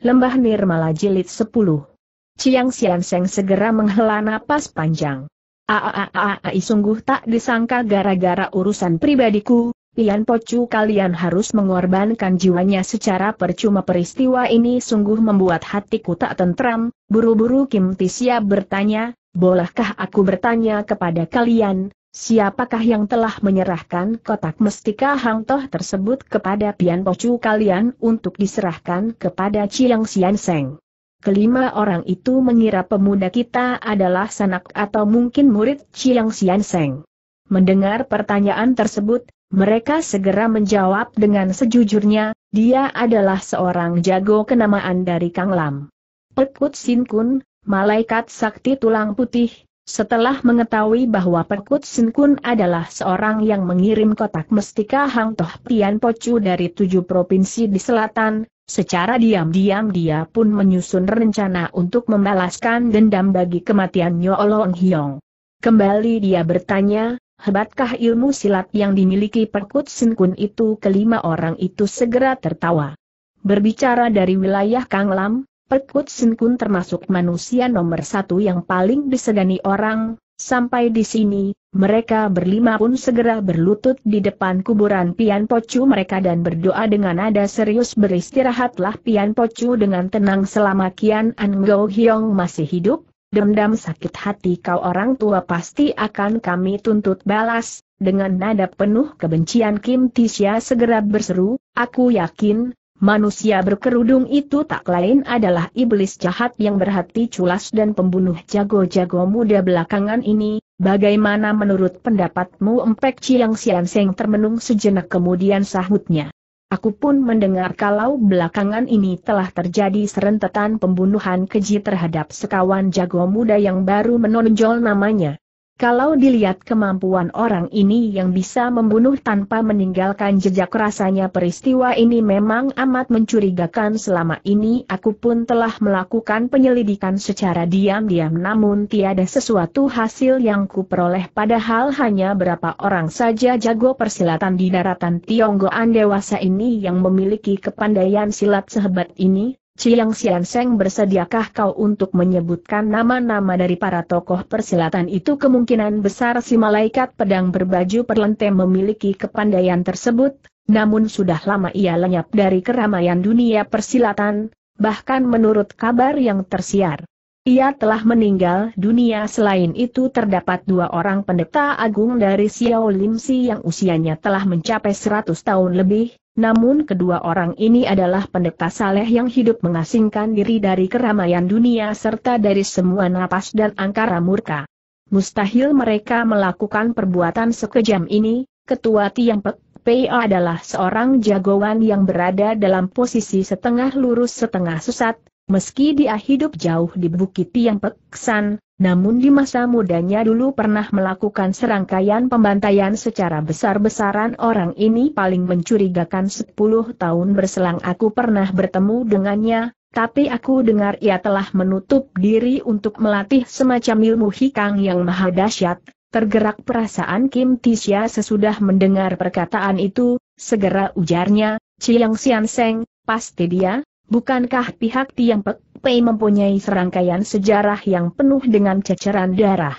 Lembah Nirmala Jilid 10. Ciang Sian Seng segera menghela napas panjang. Aaaaai sungguh tak disangka gara-gara urusan pribadiku, Pian Pocu kalian harus mengorbankan jiwanya secara percuma peristiwa ini sungguh membuat hatiku tak tentram, buru-buru Kim Tisia bertanya, bolehkah aku bertanya kepada kalian, Siapakah yang telah menyerahkan kotak mestika Hang Toh tersebut kepada Pian Pocu kalian untuk diserahkan kepada Chiang Sian Seng? Kelima orang itu mengira pemuda kita adalah sanak atau mungkin murid Chiang Sian Seng. Mendengar pertanyaan tersebut, mereka segera menjawab dengan sejujurnya, dia adalah seorang jago kenamaan dari Kang Lam. Pekut Sin Kun, malaikat sakti tulang putih, setelah mengetahui bahwa Perkut Sin adalah seorang yang mengirim kotak mestika Hang Toh Tian Pocu dari tujuh provinsi di selatan, Secara diam-diam dia pun menyusun rencana untuk membalaskan dendam bagi kematian Nyo Long Hyong. Kembali dia bertanya, hebatkah ilmu silat yang dimiliki Perkut Sin itu kelima orang itu segera tertawa. Berbicara dari wilayah Kang Lam, Perkut sinkun termasuk manusia nomor satu yang paling disegani orang, sampai di sini, mereka berlima pun segera berlutut di depan kuburan Pian Pocu mereka dan berdoa dengan nada serius beristirahatlah Pian Pocu dengan tenang selama Kian An Go Hyong masih hidup, dendam sakit hati kau orang tua pasti akan kami tuntut balas, dengan nada penuh kebencian Kim Tisya segera berseru, aku yakin, Manusia berkerudung itu tak lain adalah iblis jahat yang berhati culas dan pembunuh jago-jago muda belakangan ini, bagaimana menurut pendapatmu Empek Chiang Sian Seng termenung sejenak kemudian sahutnya. Aku pun mendengar kalau belakangan ini telah terjadi serentetan pembunuhan keji terhadap sekawan jago muda yang baru menonjol namanya. Kalau dilihat kemampuan orang ini yang bisa membunuh tanpa meninggalkan jejak rasanya peristiwa ini memang amat mencurigakan selama ini aku pun telah melakukan penyelidikan secara diam-diam namun tiada sesuatu hasil yang kuperoleh padahal hanya berapa orang saja jago persilatan di daratan Tionggoan dewasa ini yang memiliki kepandaian silat sehebat ini, Chiang Sian Seng bersediakah kau untuk menyebutkan nama-nama dari para tokoh persilatan itu kemungkinan besar si malaikat pedang berbaju perlente memiliki kepandaian tersebut, namun sudah lama ia lenyap dari keramaian dunia persilatan, bahkan menurut kabar yang tersiar. Ia telah meninggal dunia selain itu terdapat dua orang pendeta agung dari Xiao Limsi yang usianya telah mencapai 100 tahun lebih, namun kedua orang ini adalah pendeta saleh yang hidup mengasingkan diri dari keramaian dunia serta dari semua napas dan angkara murka. Mustahil mereka melakukan perbuatan sekejam ini, ketua Tiang Pek PA adalah seorang jagoan yang berada dalam posisi setengah lurus setengah susat, meski dia hidup jauh di Bukit Tiang Peksan, namun di masa mudanya dulu pernah melakukan serangkaian pembantaian secara besar-besaran orang ini paling mencurigakan 10 tahun berselang aku pernah bertemu dengannya, tapi aku dengar ia telah menutup diri untuk melatih semacam ilmu hikang yang maha dahsyat, Tergerak perasaan Kim Tisya sesudah mendengar perkataan itu, segera ujarnya, Ciyang Sianseng, pasti dia, bukankah pihak Tiang Pek Pei mempunyai serangkaian sejarah yang penuh dengan ceceran darah.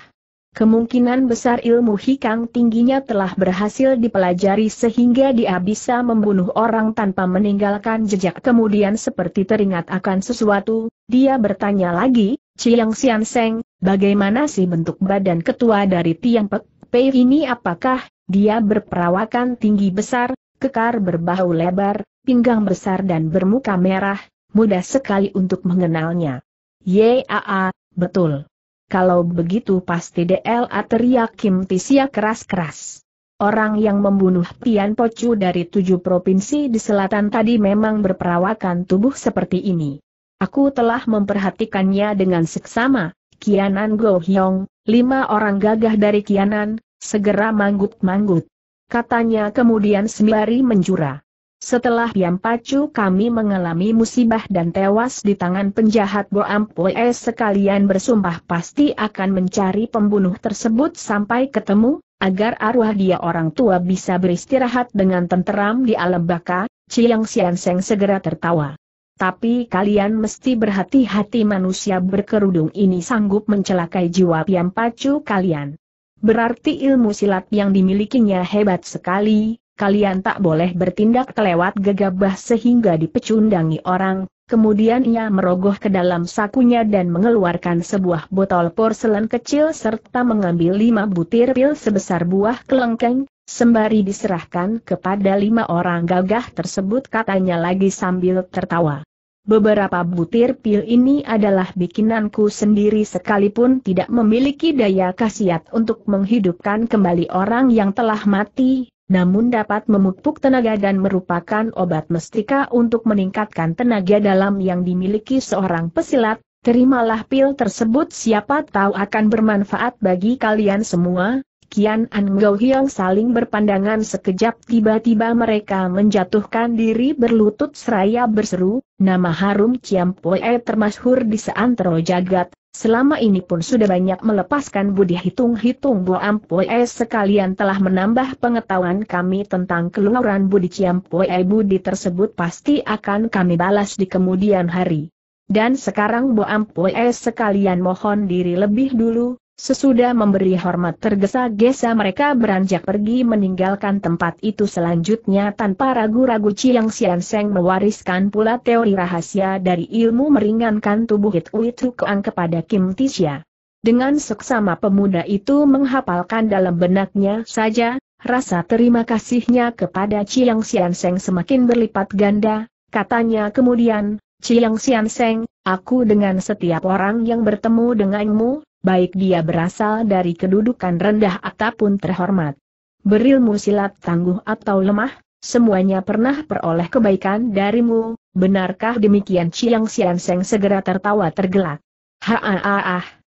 Kemungkinan besar ilmu hikang tingginya telah berhasil dipelajari sehingga dia bisa membunuh orang tanpa meninggalkan jejak. Kemudian seperti teringat akan sesuatu, dia bertanya lagi, Ciyang Sian Seng, bagaimana sih bentuk badan ketua dari Tiang Pek Pei ini apakah, dia berperawakan tinggi besar, kekar berbau lebar, pinggang besar dan bermuka merah, mudah sekali untuk mengenalnya. Yaa, betul. Kalau begitu pasti DLA teriak Kim Tisia keras-keras. Orang yang membunuh Tian Pocu dari tujuh provinsi di selatan tadi memang berperawakan tubuh seperti ini. Aku telah memperhatikannya dengan seksama, Kianan Go Hyong, lima orang gagah dari Kianan, segera manggut-manggut. Katanya kemudian sembari menjurah. Setelah Yam Pacu kami mengalami musibah dan tewas di tangan penjahat Boam Poe sekalian bersumpah pasti akan mencari pembunuh tersebut sampai ketemu, agar arwah dia orang tua bisa beristirahat dengan tenteram di alam baka, Ciyang Sian Seng segera tertawa. Tapi kalian mesti berhati-hati manusia berkerudung ini sanggup mencelakai jiwa Yam Pacu kalian. Berarti ilmu silat yang dimilikinya hebat sekali, kalian tak boleh bertindak kelewat gegabah sehingga dipecundangi orang, kemudian ia merogoh ke dalam sakunya dan mengeluarkan sebuah botol porselen kecil serta mengambil lima butir pil sebesar buah kelengkeng, sembari diserahkan kepada lima orang gagah tersebut katanya lagi sambil tertawa. Beberapa butir pil ini adalah bikinanku sendiri sekalipun tidak memiliki daya khasiat untuk menghidupkan kembali orang yang telah mati, namun dapat memupuk tenaga dan merupakan obat mestika untuk meningkatkan tenaga dalam yang dimiliki seorang pesilat, terimalah pil tersebut siapa tahu akan bermanfaat bagi kalian semua, Kian An Go Hyong saling berpandangan sekejap tiba-tiba mereka menjatuhkan diri berlutut seraya berseru, nama harum Ciam Poe termasyhur di seantero jagat, selama ini pun sudah banyak melepaskan budi hitung-hitung Boam Poe sekalian telah menambah pengetahuan kami tentang keluaran budi Kiam Poe budi tersebut pasti akan kami balas di kemudian hari. Dan sekarang Boam Poe sekalian mohon diri lebih dulu, Sesudah memberi hormat tergesa-gesa mereka beranjak pergi meninggalkan tempat itu selanjutnya tanpa ragu-ragu Chiang Sian Seng mewariskan pula teori rahasia dari ilmu meringankan tubuh Hit Ui kepada Kim Tisha. Dengan seksama pemuda itu menghafalkan dalam benaknya saja, rasa terima kasihnya kepada Chiang Sian Seng semakin berlipat ganda, katanya kemudian, Chiang Sian Seng, aku dengan setiap orang yang bertemu denganmu, baik dia berasal dari kedudukan rendah ataupun terhormat. Berilmu silat tangguh atau lemah, semuanya pernah peroleh kebaikan darimu, benarkah demikian Chiang Sian Seng segera tertawa tergelak.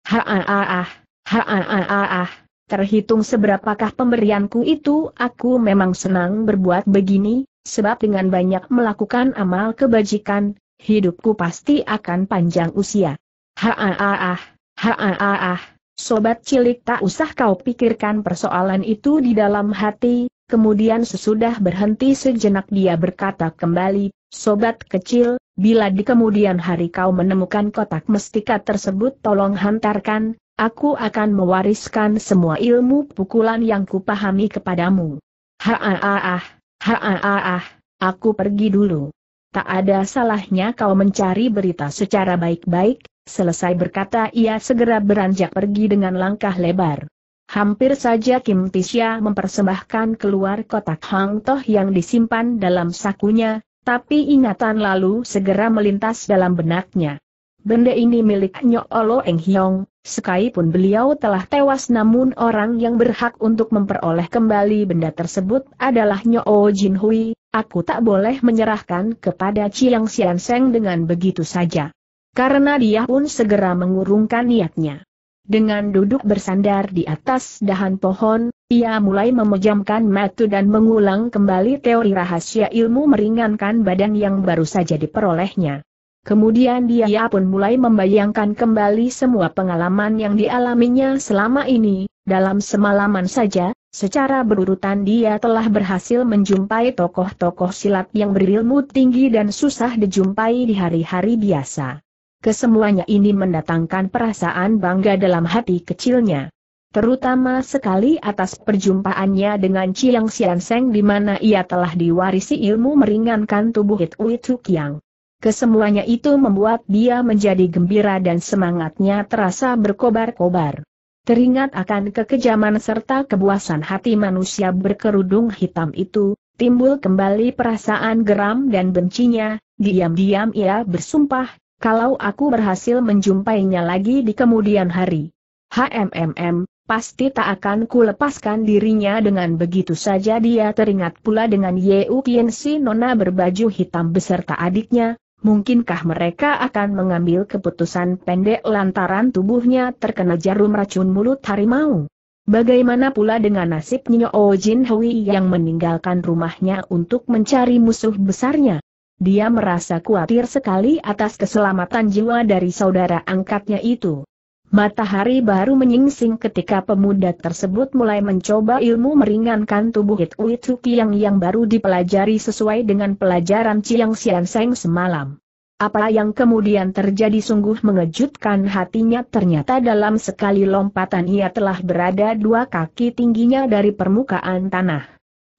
ha-ah-ah-ah, terhitung seberapakah pemberianku itu aku memang senang berbuat begini, sebab dengan banyak melakukan amal kebajikan, hidupku pasti akan panjang usia. Ha-ah-ah-ah. Haaah, Sobat cilik tak usah kau pikirkan persoalan itu di dalam hati, kemudian sesudah berhenti sejenak dia berkata kembali, Sobat kecil, bila di kemudian hari kau menemukan kotak mestika tersebut tolong hantarkan, aku akan mewariskan semua ilmu pukulan yang kupahami kepadamu. Haaah, haaah, aku pergi dulu. Tak ada salahnya kau mencari berita secara baik-baik, Selesai berkata ia segera beranjak pergi dengan langkah lebar. Hampir saja Kim Tisya mempersembahkan keluar kotak Hang Toh yang disimpan dalam sakunya, tapi ingatan lalu segera melintas dalam benaknya. Benda ini milik Nyo Olo Eng Hyong, sekalipun beliau telah tewas namun orang yang berhak untuk memperoleh kembali benda tersebut adalah Nyok O Jin Hui, aku tak boleh menyerahkan kepada Chiang Sian Seng dengan begitu saja karena dia pun segera mengurungkan niatnya. Dengan duduk bersandar di atas dahan pohon, ia mulai memejamkan mata dan mengulang kembali teori rahasia ilmu meringankan badan yang baru saja diperolehnya. Kemudian dia pun mulai membayangkan kembali semua pengalaman yang dialaminya selama ini, dalam semalaman saja, secara berurutan dia telah berhasil menjumpai tokoh-tokoh silat yang berilmu tinggi dan susah dijumpai di hari-hari biasa. Kesemuanya ini mendatangkan perasaan bangga dalam hati kecilnya. Terutama sekali atas perjumpaannya dengan Chiang Xian Seng di mana ia telah diwarisi ilmu meringankan tubuh Hit Ui Yang. Kesemuanya itu membuat dia menjadi gembira dan semangatnya terasa berkobar-kobar. Teringat akan kekejaman serta kebuasan hati manusia berkerudung hitam itu, timbul kembali perasaan geram dan bencinya, diam-diam ia bersumpah, kalau aku berhasil menjumpainya lagi di kemudian hari. hmm, pasti tak akan kulepaskan dirinya dengan begitu saja dia teringat pula dengan Yeu Kien si nona berbaju hitam beserta adiknya, mungkinkah mereka akan mengambil keputusan pendek lantaran tubuhnya terkena jarum racun mulut harimau? Bagaimana pula dengan nasib Nyo Jin Hui yang meninggalkan rumahnya untuk mencari musuh besarnya? Dia merasa khawatir sekali atas keselamatan jiwa dari saudara angkatnya itu. Matahari baru menyingsing ketika pemuda tersebut mulai mencoba ilmu meringankan tubuh Hit Ui yang yang baru dipelajari sesuai dengan pelajaran Chiang Sian Seng semalam. Apa yang kemudian terjadi sungguh mengejutkan hatinya ternyata dalam sekali lompatan ia telah berada dua kaki tingginya dari permukaan tanah.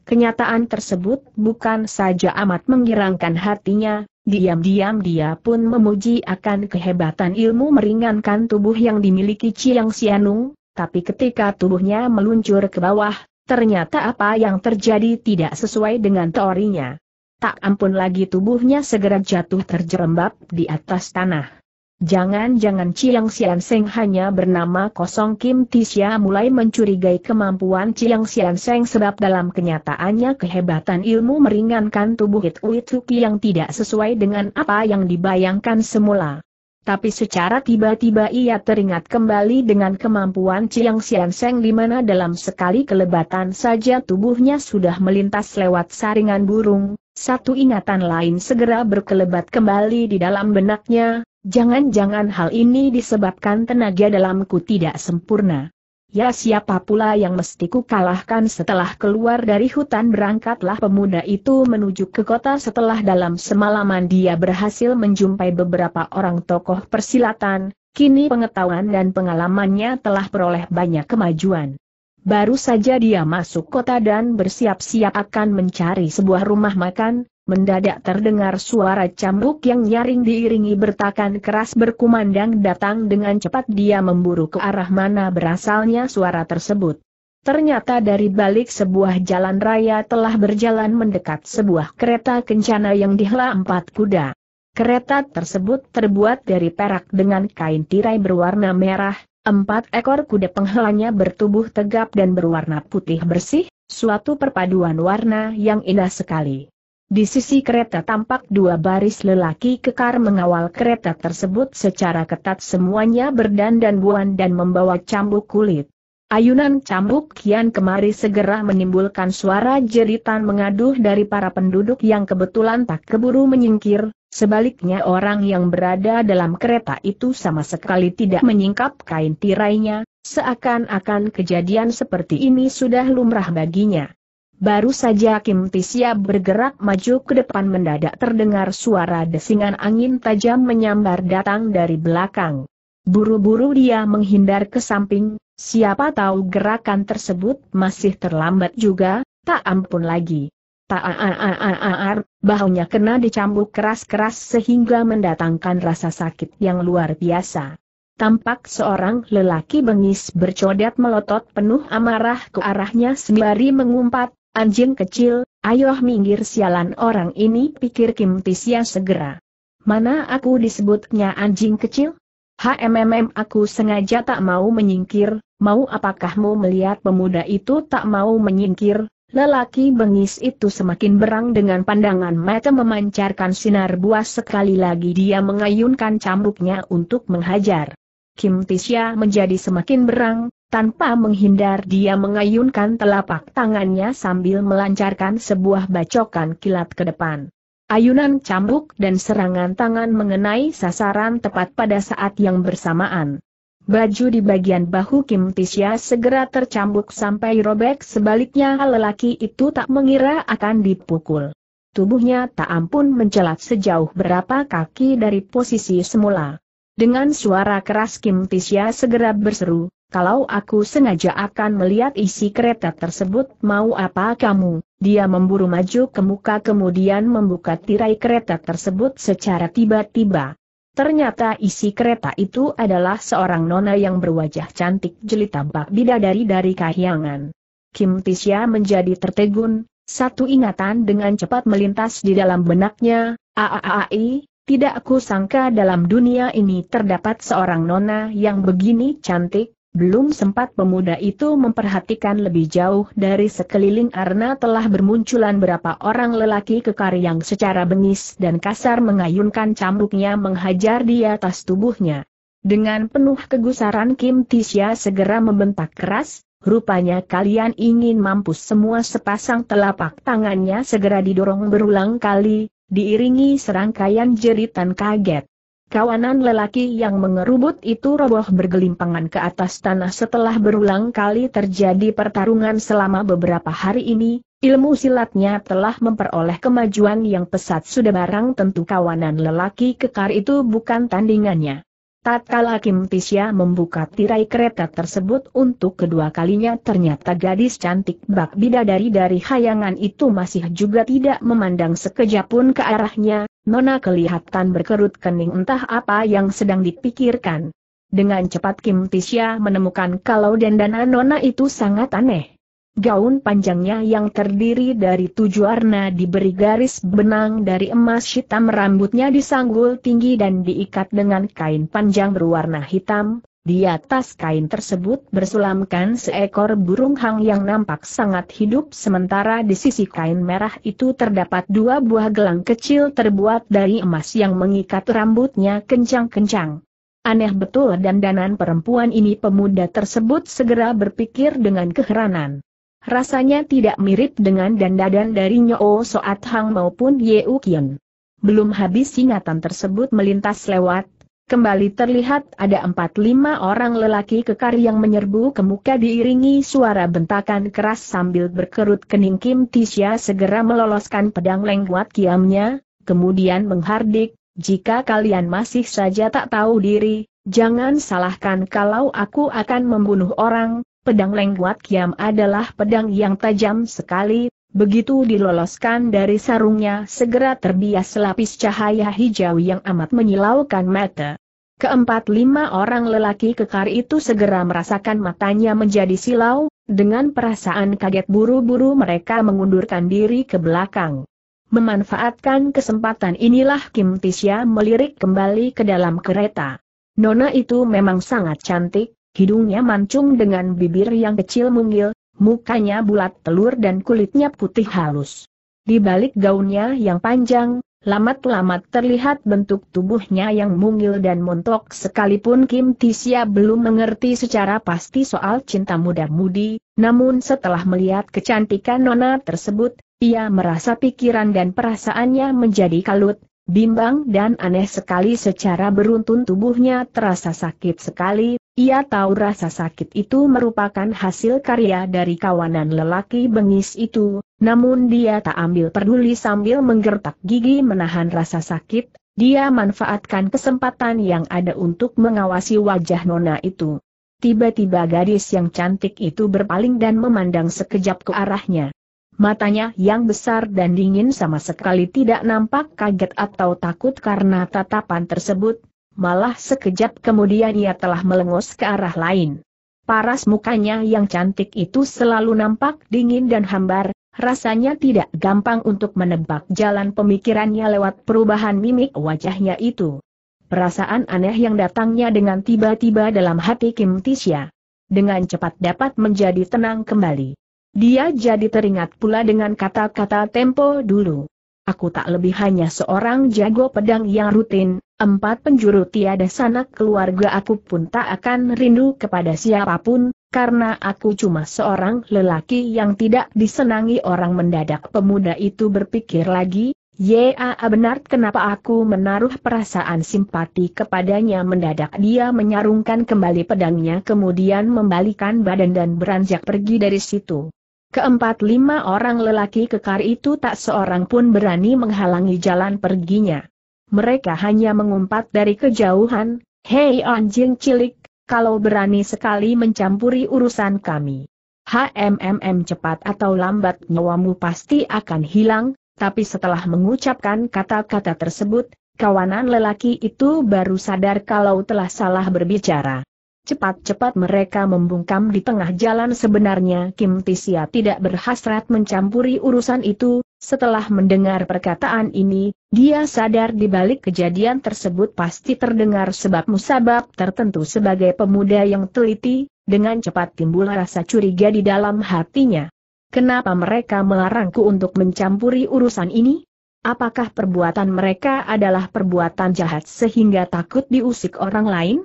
Kenyataan tersebut bukan saja amat menggirangkan hatinya, diam-diam dia pun memuji akan kehebatan ilmu meringankan tubuh yang dimiliki Chiang Xianung, tapi ketika tubuhnya meluncur ke bawah, ternyata apa yang terjadi tidak sesuai dengan teorinya. Tak ampun lagi tubuhnya segera jatuh terjerembab di atas tanah. Jangan-jangan Chiang Sian Seng hanya bernama kosong Kim Tisya mulai mencurigai kemampuan Chiang Sian Seng sebab dalam kenyataannya kehebatan ilmu meringankan tubuh Hit yang tidak sesuai dengan apa yang dibayangkan semula. Tapi secara tiba-tiba ia teringat kembali dengan kemampuan Chiang Sian Seng di mana dalam sekali kelebatan saja tubuhnya sudah melintas lewat saringan burung, satu ingatan lain segera berkelebat kembali di dalam benaknya, Jangan-jangan hal ini disebabkan tenaga dalamku tidak sempurna. Ya siapa pula yang mesti ku kalahkan setelah keluar dari hutan berangkatlah pemuda itu menuju ke kota setelah dalam semalaman dia berhasil menjumpai beberapa orang tokoh persilatan, kini pengetahuan dan pengalamannya telah peroleh banyak kemajuan. Baru saja dia masuk kota dan bersiap-siap akan mencari sebuah rumah makan, Mendadak terdengar suara cambuk yang nyaring diiringi bertakan keras berkumandang datang dengan cepat dia memburu ke arah mana berasalnya suara tersebut. Ternyata dari balik sebuah jalan raya telah berjalan mendekat sebuah kereta kencana yang dihela empat kuda. Kereta tersebut terbuat dari perak dengan kain tirai berwarna merah, empat ekor kuda penghelanya bertubuh tegap dan berwarna putih bersih, suatu perpaduan warna yang indah sekali. Di sisi kereta tampak dua baris lelaki kekar mengawal kereta tersebut secara ketat semuanya berdandan buan dan membawa cambuk kulit. Ayunan cambuk kian kemari segera menimbulkan suara jeritan mengaduh dari para penduduk yang kebetulan tak keburu menyingkir, sebaliknya orang yang berada dalam kereta itu sama sekali tidak menyingkap kain tirainya, seakan-akan kejadian seperti ini sudah lumrah baginya. Baru saja Kim Tisia bergerak maju ke depan mendadak terdengar suara desingan angin tajam menyambar datang dari belakang. Buru-buru dia menghindar ke samping, siapa tahu gerakan tersebut masih terlambat juga, tak ampun lagi. Tak Ta'ar, bahunya kena dicambuk keras-keras sehingga mendatangkan rasa sakit yang luar biasa. Tampak seorang lelaki bengis bercodet melotot penuh amarah ke arahnya sembari mengumpat, Anjing kecil, ayo ah minggir sialan orang ini pikir Kim Tisya segera. Mana aku disebutnya anjing kecil? HMMM aku sengaja tak mau menyingkir, mau apakahmu melihat pemuda itu tak mau menyingkir, lelaki bengis itu semakin berang dengan pandangan mata memancarkan sinar buas sekali lagi dia mengayunkan cambuknya untuk menghajar. Kim Tisya menjadi semakin berang, tanpa menghindar dia mengayunkan telapak tangannya sambil melancarkan sebuah bacokan kilat ke depan. Ayunan cambuk dan serangan tangan mengenai sasaran tepat pada saat yang bersamaan. Baju di bagian bahu Kim Tisya segera tercambuk sampai robek sebaliknya lelaki itu tak mengira akan dipukul. Tubuhnya tak ampun mencelat sejauh berapa kaki dari posisi semula. Dengan suara keras Kim Tisya segera berseru, kalau aku sengaja akan melihat isi kereta tersebut mau apa kamu, dia memburu maju ke muka kemudian membuka tirai kereta tersebut secara tiba-tiba. Ternyata isi kereta itu adalah seorang nona yang berwajah cantik jelita bak bidadari dari kahyangan. Kim Tisya menjadi tertegun, satu ingatan dengan cepat melintas di dalam benaknya, aaai, tidak aku sangka dalam dunia ini terdapat seorang nona yang begini cantik, belum sempat pemuda itu memperhatikan lebih jauh dari sekeliling karena telah bermunculan berapa orang lelaki kekar yang secara bengis dan kasar mengayunkan cambuknya menghajar di atas tubuhnya. Dengan penuh kegusaran Kim Tisya segera membentak keras, Rupanya kalian ingin mampus semua sepasang telapak tangannya segera didorong berulang kali, diiringi serangkaian jeritan kaget. Kawanan lelaki yang mengerubut itu roboh bergelimpangan ke atas tanah setelah berulang kali terjadi pertarungan selama beberapa hari ini, ilmu silatnya telah memperoleh kemajuan yang pesat sudah barang tentu kawanan lelaki kekar itu bukan tandingannya. Tatkala Kim Tisya membuka tirai kereta tersebut untuk kedua kalinya ternyata gadis cantik bak bidadari dari hayangan itu masih juga tidak memandang sekejap pun ke arahnya, Nona kelihatan berkerut kening entah apa yang sedang dipikirkan. Dengan cepat Kim Tisya menemukan kalau dendana Nona itu sangat aneh. Gaun panjangnya yang terdiri dari tujuh warna diberi garis benang dari emas hitam rambutnya disanggul tinggi dan diikat dengan kain panjang berwarna hitam. Di atas kain tersebut bersulamkan seekor burung hang yang nampak sangat hidup sementara di sisi kain merah itu terdapat dua buah gelang kecil terbuat dari emas yang mengikat rambutnya kencang-kencang. Aneh betul dandanan perempuan ini pemuda tersebut segera berpikir dengan keheranan rasanya tidak mirip dengan dandadan dari Nyo Soat Hang maupun Ye Ukian. Belum habis ingatan tersebut melintas lewat, kembali terlihat ada empat lima orang lelaki kekar yang menyerbu ke muka diiringi suara bentakan keras sambil berkerut kening Kim Tisha segera meloloskan pedang lengkuat kiamnya, kemudian menghardik, jika kalian masih saja tak tahu diri, Jangan salahkan kalau aku akan membunuh orang, Pedang Lengguat Kiam adalah pedang yang tajam sekali, begitu diloloskan dari sarungnya segera terbias lapis cahaya hijau yang amat menyilaukan mata. Keempat lima orang lelaki kekar itu segera merasakan matanya menjadi silau, dengan perasaan kaget buru-buru mereka mengundurkan diri ke belakang. Memanfaatkan kesempatan inilah Kim Tisya melirik kembali ke dalam kereta. Nona itu memang sangat cantik, Hidungnya mancung dengan bibir yang kecil mungil, mukanya bulat telur dan kulitnya putih halus. Di balik gaunnya yang panjang, lamat-lamat terlihat bentuk tubuhnya yang mungil dan montok sekalipun Kim Tisya belum mengerti secara pasti soal cinta muda-mudi, namun setelah melihat kecantikan nona tersebut, ia merasa pikiran dan perasaannya menjadi kalut, bimbang dan aneh sekali secara beruntun tubuhnya terasa sakit sekali, ia tahu rasa sakit itu merupakan hasil karya dari kawanan lelaki bengis itu, namun dia tak ambil peduli sambil menggertak gigi menahan rasa sakit, dia manfaatkan kesempatan yang ada untuk mengawasi wajah Nona itu. Tiba-tiba gadis yang cantik itu berpaling dan memandang sekejap ke arahnya. Matanya yang besar dan dingin sama sekali tidak nampak kaget atau takut karena tatapan tersebut, malah sekejap kemudian ia telah melengos ke arah lain. Paras mukanya yang cantik itu selalu nampak dingin dan hambar, rasanya tidak gampang untuk menebak jalan pemikirannya lewat perubahan mimik wajahnya itu. Perasaan aneh yang datangnya dengan tiba-tiba dalam hati Kim Tisha. Dengan cepat dapat menjadi tenang kembali. Dia jadi teringat pula dengan kata-kata tempo dulu. Aku tak lebih hanya seorang jago pedang yang rutin, empat penjuru tiada sanak keluarga aku pun tak akan rindu kepada siapapun, karena aku cuma seorang lelaki yang tidak disenangi orang mendadak pemuda itu berpikir lagi, Ya benar kenapa aku menaruh perasaan simpati kepadanya mendadak dia menyarungkan kembali pedangnya kemudian membalikan badan dan beranjak pergi dari situ. Keempat lima orang lelaki kekar itu tak seorang pun berani menghalangi jalan perginya. Mereka hanya mengumpat dari kejauhan, Hei anjing cilik, kalau berani sekali mencampuri urusan kami. HMMM cepat atau lambat nyawamu pasti akan hilang, tapi setelah mengucapkan kata-kata tersebut, kawanan lelaki itu baru sadar kalau telah salah berbicara. Cepat-cepat mereka membungkam di tengah jalan sebenarnya Kim Tisia tidak berhasrat mencampuri urusan itu, setelah mendengar perkataan ini, dia sadar di balik kejadian tersebut pasti terdengar sebab musabab tertentu sebagai pemuda yang teliti, dengan cepat timbul rasa curiga di dalam hatinya. Kenapa mereka melarangku untuk mencampuri urusan ini? Apakah perbuatan mereka adalah perbuatan jahat sehingga takut diusik orang lain?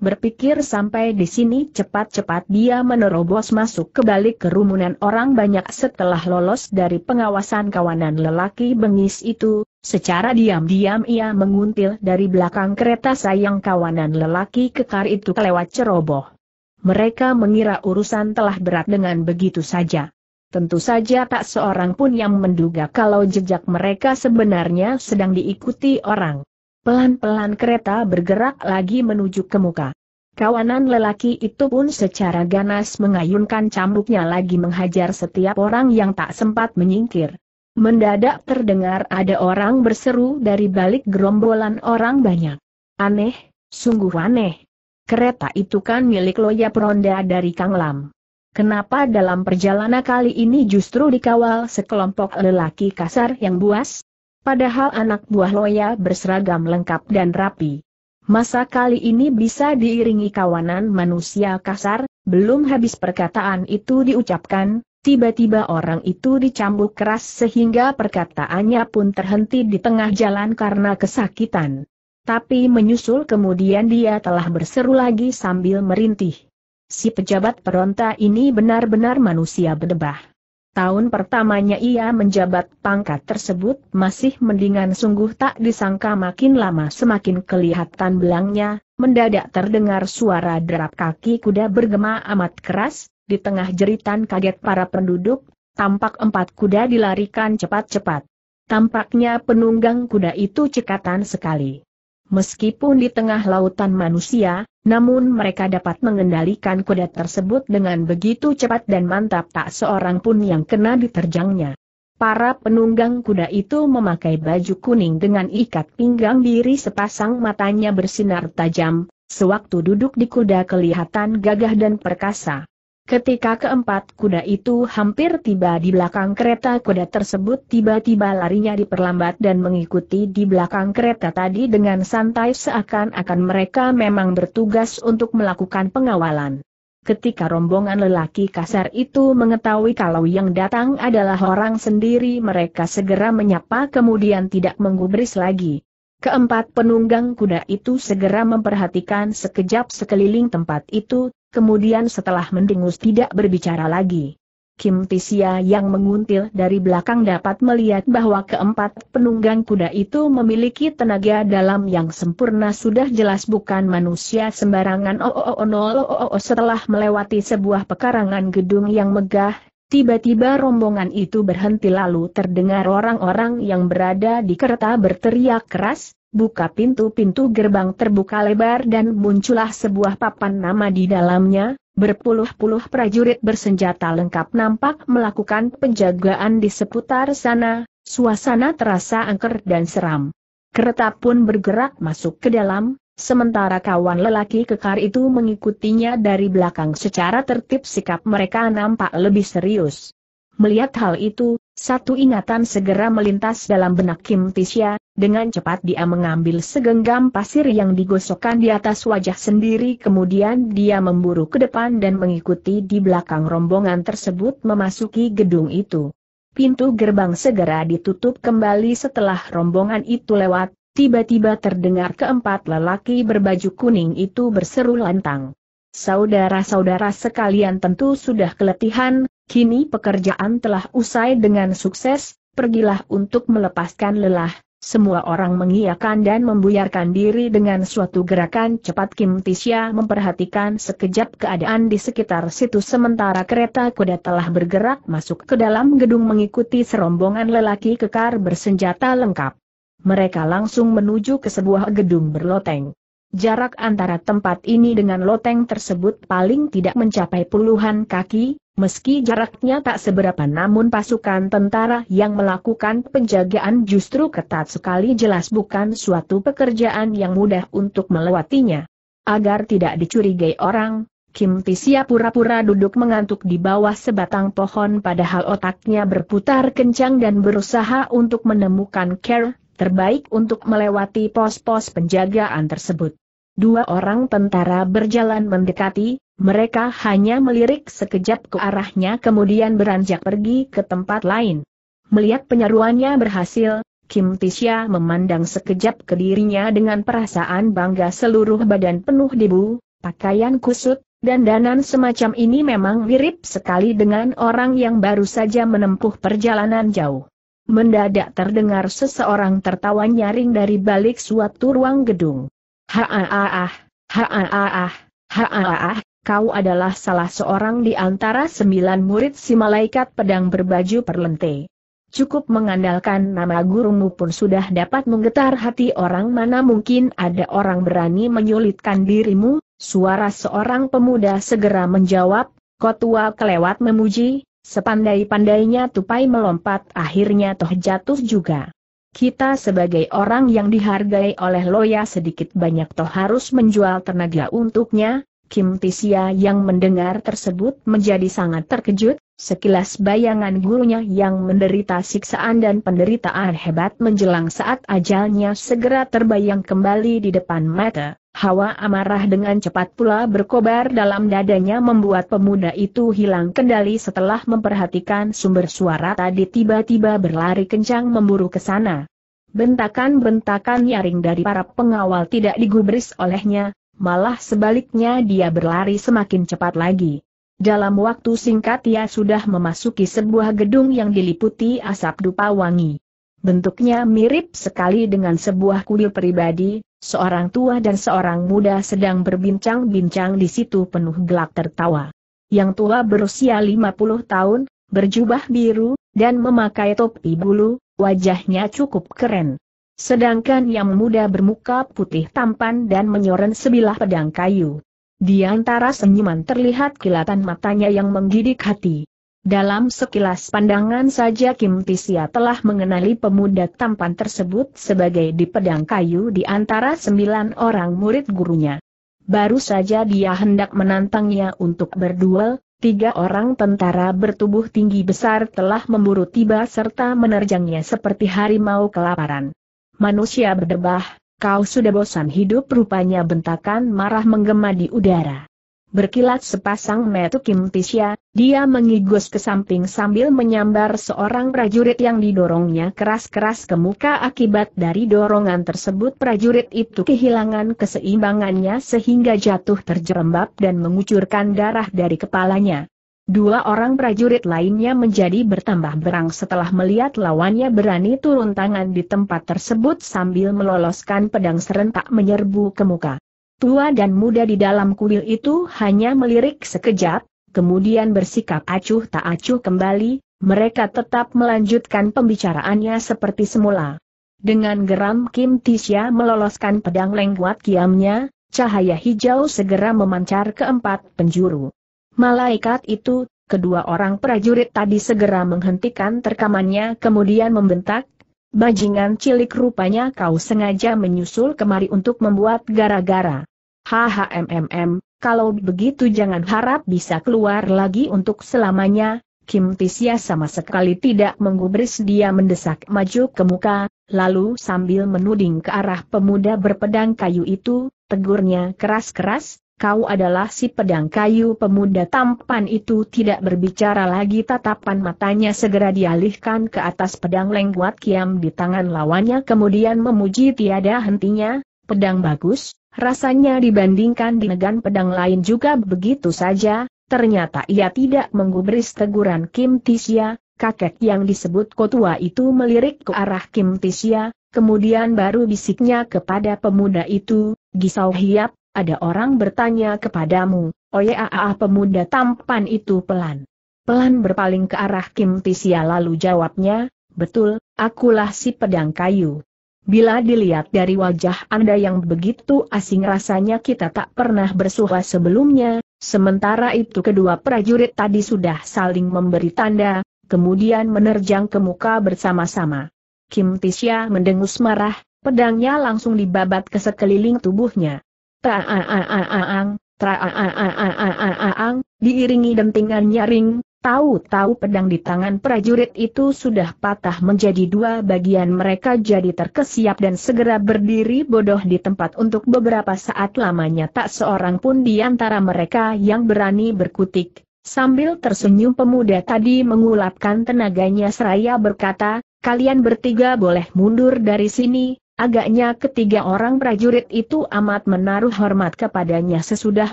Berpikir sampai di sini cepat-cepat dia menerobos masuk ke balik kerumunan orang banyak setelah lolos dari pengawasan kawanan lelaki bengis itu, secara diam-diam ia menguntil dari belakang kereta sayang kawanan lelaki kekar itu kelewat ceroboh. Mereka mengira urusan telah berat dengan begitu saja. Tentu saja tak seorang pun yang menduga kalau jejak mereka sebenarnya sedang diikuti orang. Pelan-pelan kereta bergerak lagi menuju ke muka. Kawanan lelaki itu pun secara ganas mengayunkan cambuknya lagi menghajar setiap orang yang tak sempat menyingkir. Mendadak terdengar ada orang berseru dari balik gerombolan orang banyak. Aneh, sungguh aneh. Kereta itu kan milik Loya Peronda dari Kang Lam. Kenapa dalam perjalanan kali ini justru dikawal sekelompok lelaki kasar yang buas? Padahal anak buah Loya berseragam lengkap dan rapi. Masa kali ini bisa diiringi kawanan manusia kasar, belum habis perkataan itu diucapkan, tiba-tiba orang itu dicambuk keras sehingga perkataannya pun terhenti di tengah jalan karena kesakitan. Tapi menyusul kemudian dia telah berseru lagi sambil merintih. Si pejabat peronta ini benar-benar manusia berdebah. Tahun pertamanya ia menjabat pangkat tersebut masih mendingan sungguh tak disangka makin lama semakin kelihatan belangnya, mendadak terdengar suara derap kaki kuda bergema amat keras, di tengah jeritan kaget para penduduk, tampak empat kuda dilarikan cepat-cepat. Tampaknya penunggang kuda itu cekatan sekali. Meskipun di tengah lautan manusia, namun mereka dapat mengendalikan kuda tersebut dengan begitu cepat dan mantap tak seorang pun yang kena diterjangnya. Para penunggang kuda itu memakai baju kuning dengan ikat pinggang diri sepasang matanya bersinar tajam, sewaktu duduk di kuda kelihatan gagah dan perkasa. Ketika keempat kuda itu hampir tiba di belakang kereta kuda tersebut tiba-tiba larinya diperlambat dan mengikuti di belakang kereta tadi dengan santai seakan-akan mereka memang bertugas untuk melakukan pengawalan. Ketika rombongan lelaki kasar itu mengetahui kalau yang datang adalah orang sendiri mereka segera menyapa kemudian tidak menggubris lagi. Keempat penunggang kuda itu segera memperhatikan sekejap sekeliling tempat itu, kemudian setelah mendengus tidak berbicara lagi. Kim Tisia yang menguntil dari belakang dapat melihat bahwa keempat penunggang kuda itu memiliki tenaga dalam yang sempurna sudah jelas bukan manusia sembarangan Oh oh oh oh oh oh. setelah melewati sebuah pekarangan gedung yang megah, tiba-tiba rombongan itu berhenti lalu terdengar orang-orang yang berada di kereta berteriak keras, buka pintu-pintu gerbang terbuka lebar dan muncullah sebuah papan nama di dalamnya, berpuluh-puluh prajurit bersenjata lengkap nampak melakukan penjagaan di seputar sana, suasana terasa angker dan seram. Kereta pun bergerak masuk ke dalam, sementara kawan lelaki kekar itu mengikutinya dari belakang secara tertib sikap mereka nampak lebih serius. Melihat hal itu, satu ingatan segera melintas dalam benak Kim Tisya, dengan cepat dia mengambil segenggam pasir yang digosokkan di atas wajah sendiri kemudian dia memburu ke depan dan mengikuti di belakang rombongan tersebut memasuki gedung itu. Pintu gerbang segera ditutup kembali setelah rombongan itu lewat, tiba-tiba terdengar keempat lelaki berbaju kuning itu berseru lantang. Saudara-saudara sekalian tentu sudah keletihan, kini pekerjaan telah usai dengan sukses, pergilah untuk melepaskan lelah, semua orang mengiakan dan membuyarkan diri dengan suatu gerakan cepat Kim Tisya memperhatikan sekejap keadaan di sekitar situ sementara kereta kuda telah bergerak masuk ke dalam gedung mengikuti serombongan lelaki kekar bersenjata lengkap. Mereka langsung menuju ke sebuah gedung berloteng. Jarak antara tempat ini dengan loteng tersebut paling tidak mencapai puluhan kaki, meski jaraknya tak seberapa namun pasukan tentara yang melakukan penjagaan justru ketat sekali jelas bukan suatu pekerjaan yang mudah untuk melewatinya. Agar tidak dicurigai orang, Kim Tisia pura-pura duduk mengantuk di bawah sebatang pohon padahal otaknya berputar kencang dan berusaha untuk menemukan care terbaik untuk melewati pos-pos penjagaan tersebut. Dua orang tentara berjalan mendekati, mereka hanya melirik sekejap ke arahnya kemudian beranjak pergi ke tempat lain. Melihat penyeruannya berhasil, Kim Tisha memandang sekejap ke dirinya dengan perasaan bangga seluruh badan penuh debu, pakaian kusut, dan danan semacam ini memang mirip sekali dengan orang yang baru saja menempuh perjalanan jauh. Mendadak terdengar seseorang tertawa nyaring dari balik suatu ruang gedung. Haan ah, haan ah, haan ah, kau adalah salah seorang di antara sembilan murid si malaikat pedang berbaju perlente. Cukup mengandalkan nama gurumu pun sudah dapat menggetar hati orang mana mungkin ada orang berani menyulitkan dirimu, suara seorang pemuda segera menjawab, kotua kelewat memuji, sepandai-pandainya tupai melompat akhirnya toh jatuh juga. Kita sebagai orang yang dihargai oleh Loya sedikit banyak toh harus menjual tenaga untuknya, Kim Tisia yang mendengar tersebut menjadi sangat terkejut, sekilas bayangan gurunya yang menderita siksaan dan penderitaan hebat menjelang saat ajalnya segera terbayang kembali di depan mata. Hawa amarah dengan cepat pula berkobar dalam dadanya membuat pemuda itu hilang kendali setelah memperhatikan sumber suara tadi tiba-tiba berlari kencang memburu ke sana. Bentakan-bentakan nyaring dari para pengawal tidak digubris olehnya, malah sebaliknya dia berlari semakin cepat lagi. Dalam waktu singkat ia sudah memasuki sebuah gedung yang diliputi asap dupa wangi. Bentuknya mirip sekali dengan sebuah kuil pribadi, seorang tua dan seorang muda sedang berbincang-bincang di situ penuh gelak tertawa. Yang tua berusia 50 tahun, berjubah biru, dan memakai topi bulu, wajahnya cukup keren. Sedangkan yang muda bermuka putih tampan dan menyoren sebilah pedang kayu. Di antara senyuman terlihat kilatan matanya yang menggidik hati. Dalam sekilas pandangan saja Kim Tisia telah mengenali pemuda tampan tersebut sebagai di pedang kayu di antara sembilan orang murid gurunya. Baru saja dia hendak menantangnya untuk berduel, tiga orang tentara bertubuh tinggi besar telah memburu tiba serta menerjangnya seperti harimau kelaparan manusia berdebah, kau sudah bosan hidup rupanya bentakan marah menggema di udara. Berkilat sepasang metu Kim Pisya, dia mengigus ke samping sambil menyambar seorang prajurit yang didorongnya keras-keras ke muka akibat dari dorongan tersebut prajurit itu kehilangan keseimbangannya sehingga jatuh terjerembab dan mengucurkan darah dari kepalanya. Dua orang prajurit lainnya menjadi bertambah berang setelah melihat lawannya berani turun tangan di tempat tersebut sambil meloloskan pedang serentak menyerbu ke muka. Tua dan muda di dalam kuil itu hanya melirik sekejap, kemudian bersikap acuh tak acuh kembali, mereka tetap melanjutkan pembicaraannya seperti semula. Dengan geram Kim Tisya meloloskan pedang lengkuat kiamnya, cahaya hijau segera memancar ke empat penjuru. Malaikat itu, kedua orang prajurit tadi segera menghentikan terkamannya kemudian membentak, Bajingan cilik rupanya kau sengaja menyusul kemari untuk membuat gara-gara. HHMMM, kalau begitu jangan harap bisa keluar lagi untuk selamanya. Kim Tisya sama sekali tidak menggubris dia mendesak maju ke muka, lalu sambil menuding ke arah pemuda berpedang kayu itu, tegurnya keras-keras, kau adalah si pedang kayu pemuda tampan itu tidak berbicara lagi tatapan matanya segera dialihkan ke atas pedang lengkuat kiam di tangan lawannya kemudian memuji tiada hentinya, pedang bagus, rasanya dibandingkan dengan pedang lain juga begitu saja, ternyata ia tidak menggubris teguran Kim Tisya, kakek yang disebut kotua itu melirik ke arah Kim Tisya, kemudian baru bisiknya kepada pemuda itu, Gisau Hiap, ada orang bertanya kepadamu, Oyaa pemuda tampan itu pelan. Pelan berpaling ke arah Kim Tisia lalu jawabnya, betul, akulah si pedang kayu. Bila dilihat dari wajah Anda yang begitu asing rasanya kita tak pernah bersuha sebelumnya, sementara itu kedua prajurit tadi sudah saling memberi tanda, kemudian menerjang ke muka bersama-sama. Kim Tisya mendengus marah, pedangnya langsung dibabat ke sekeliling tubuhnya. Traaang, traaang, diiringi dentingan nyaring, tahu-tahu pedang di tangan prajurit itu sudah patah menjadi dua bagian mereka jadi terkesiap dan segera berdiri bodoh di tempat untuk beberapa saat lamanya tak seorang pun di antara mereka yang berani berkutik. Sambil tersenyum pemuda tadi mengulapkan tenaganya seraya berkata, kalian bertiga boleh mundur dari sini, Agaknya ketiga orang prajurit itu amat menaruh hormat kepadanya sesudah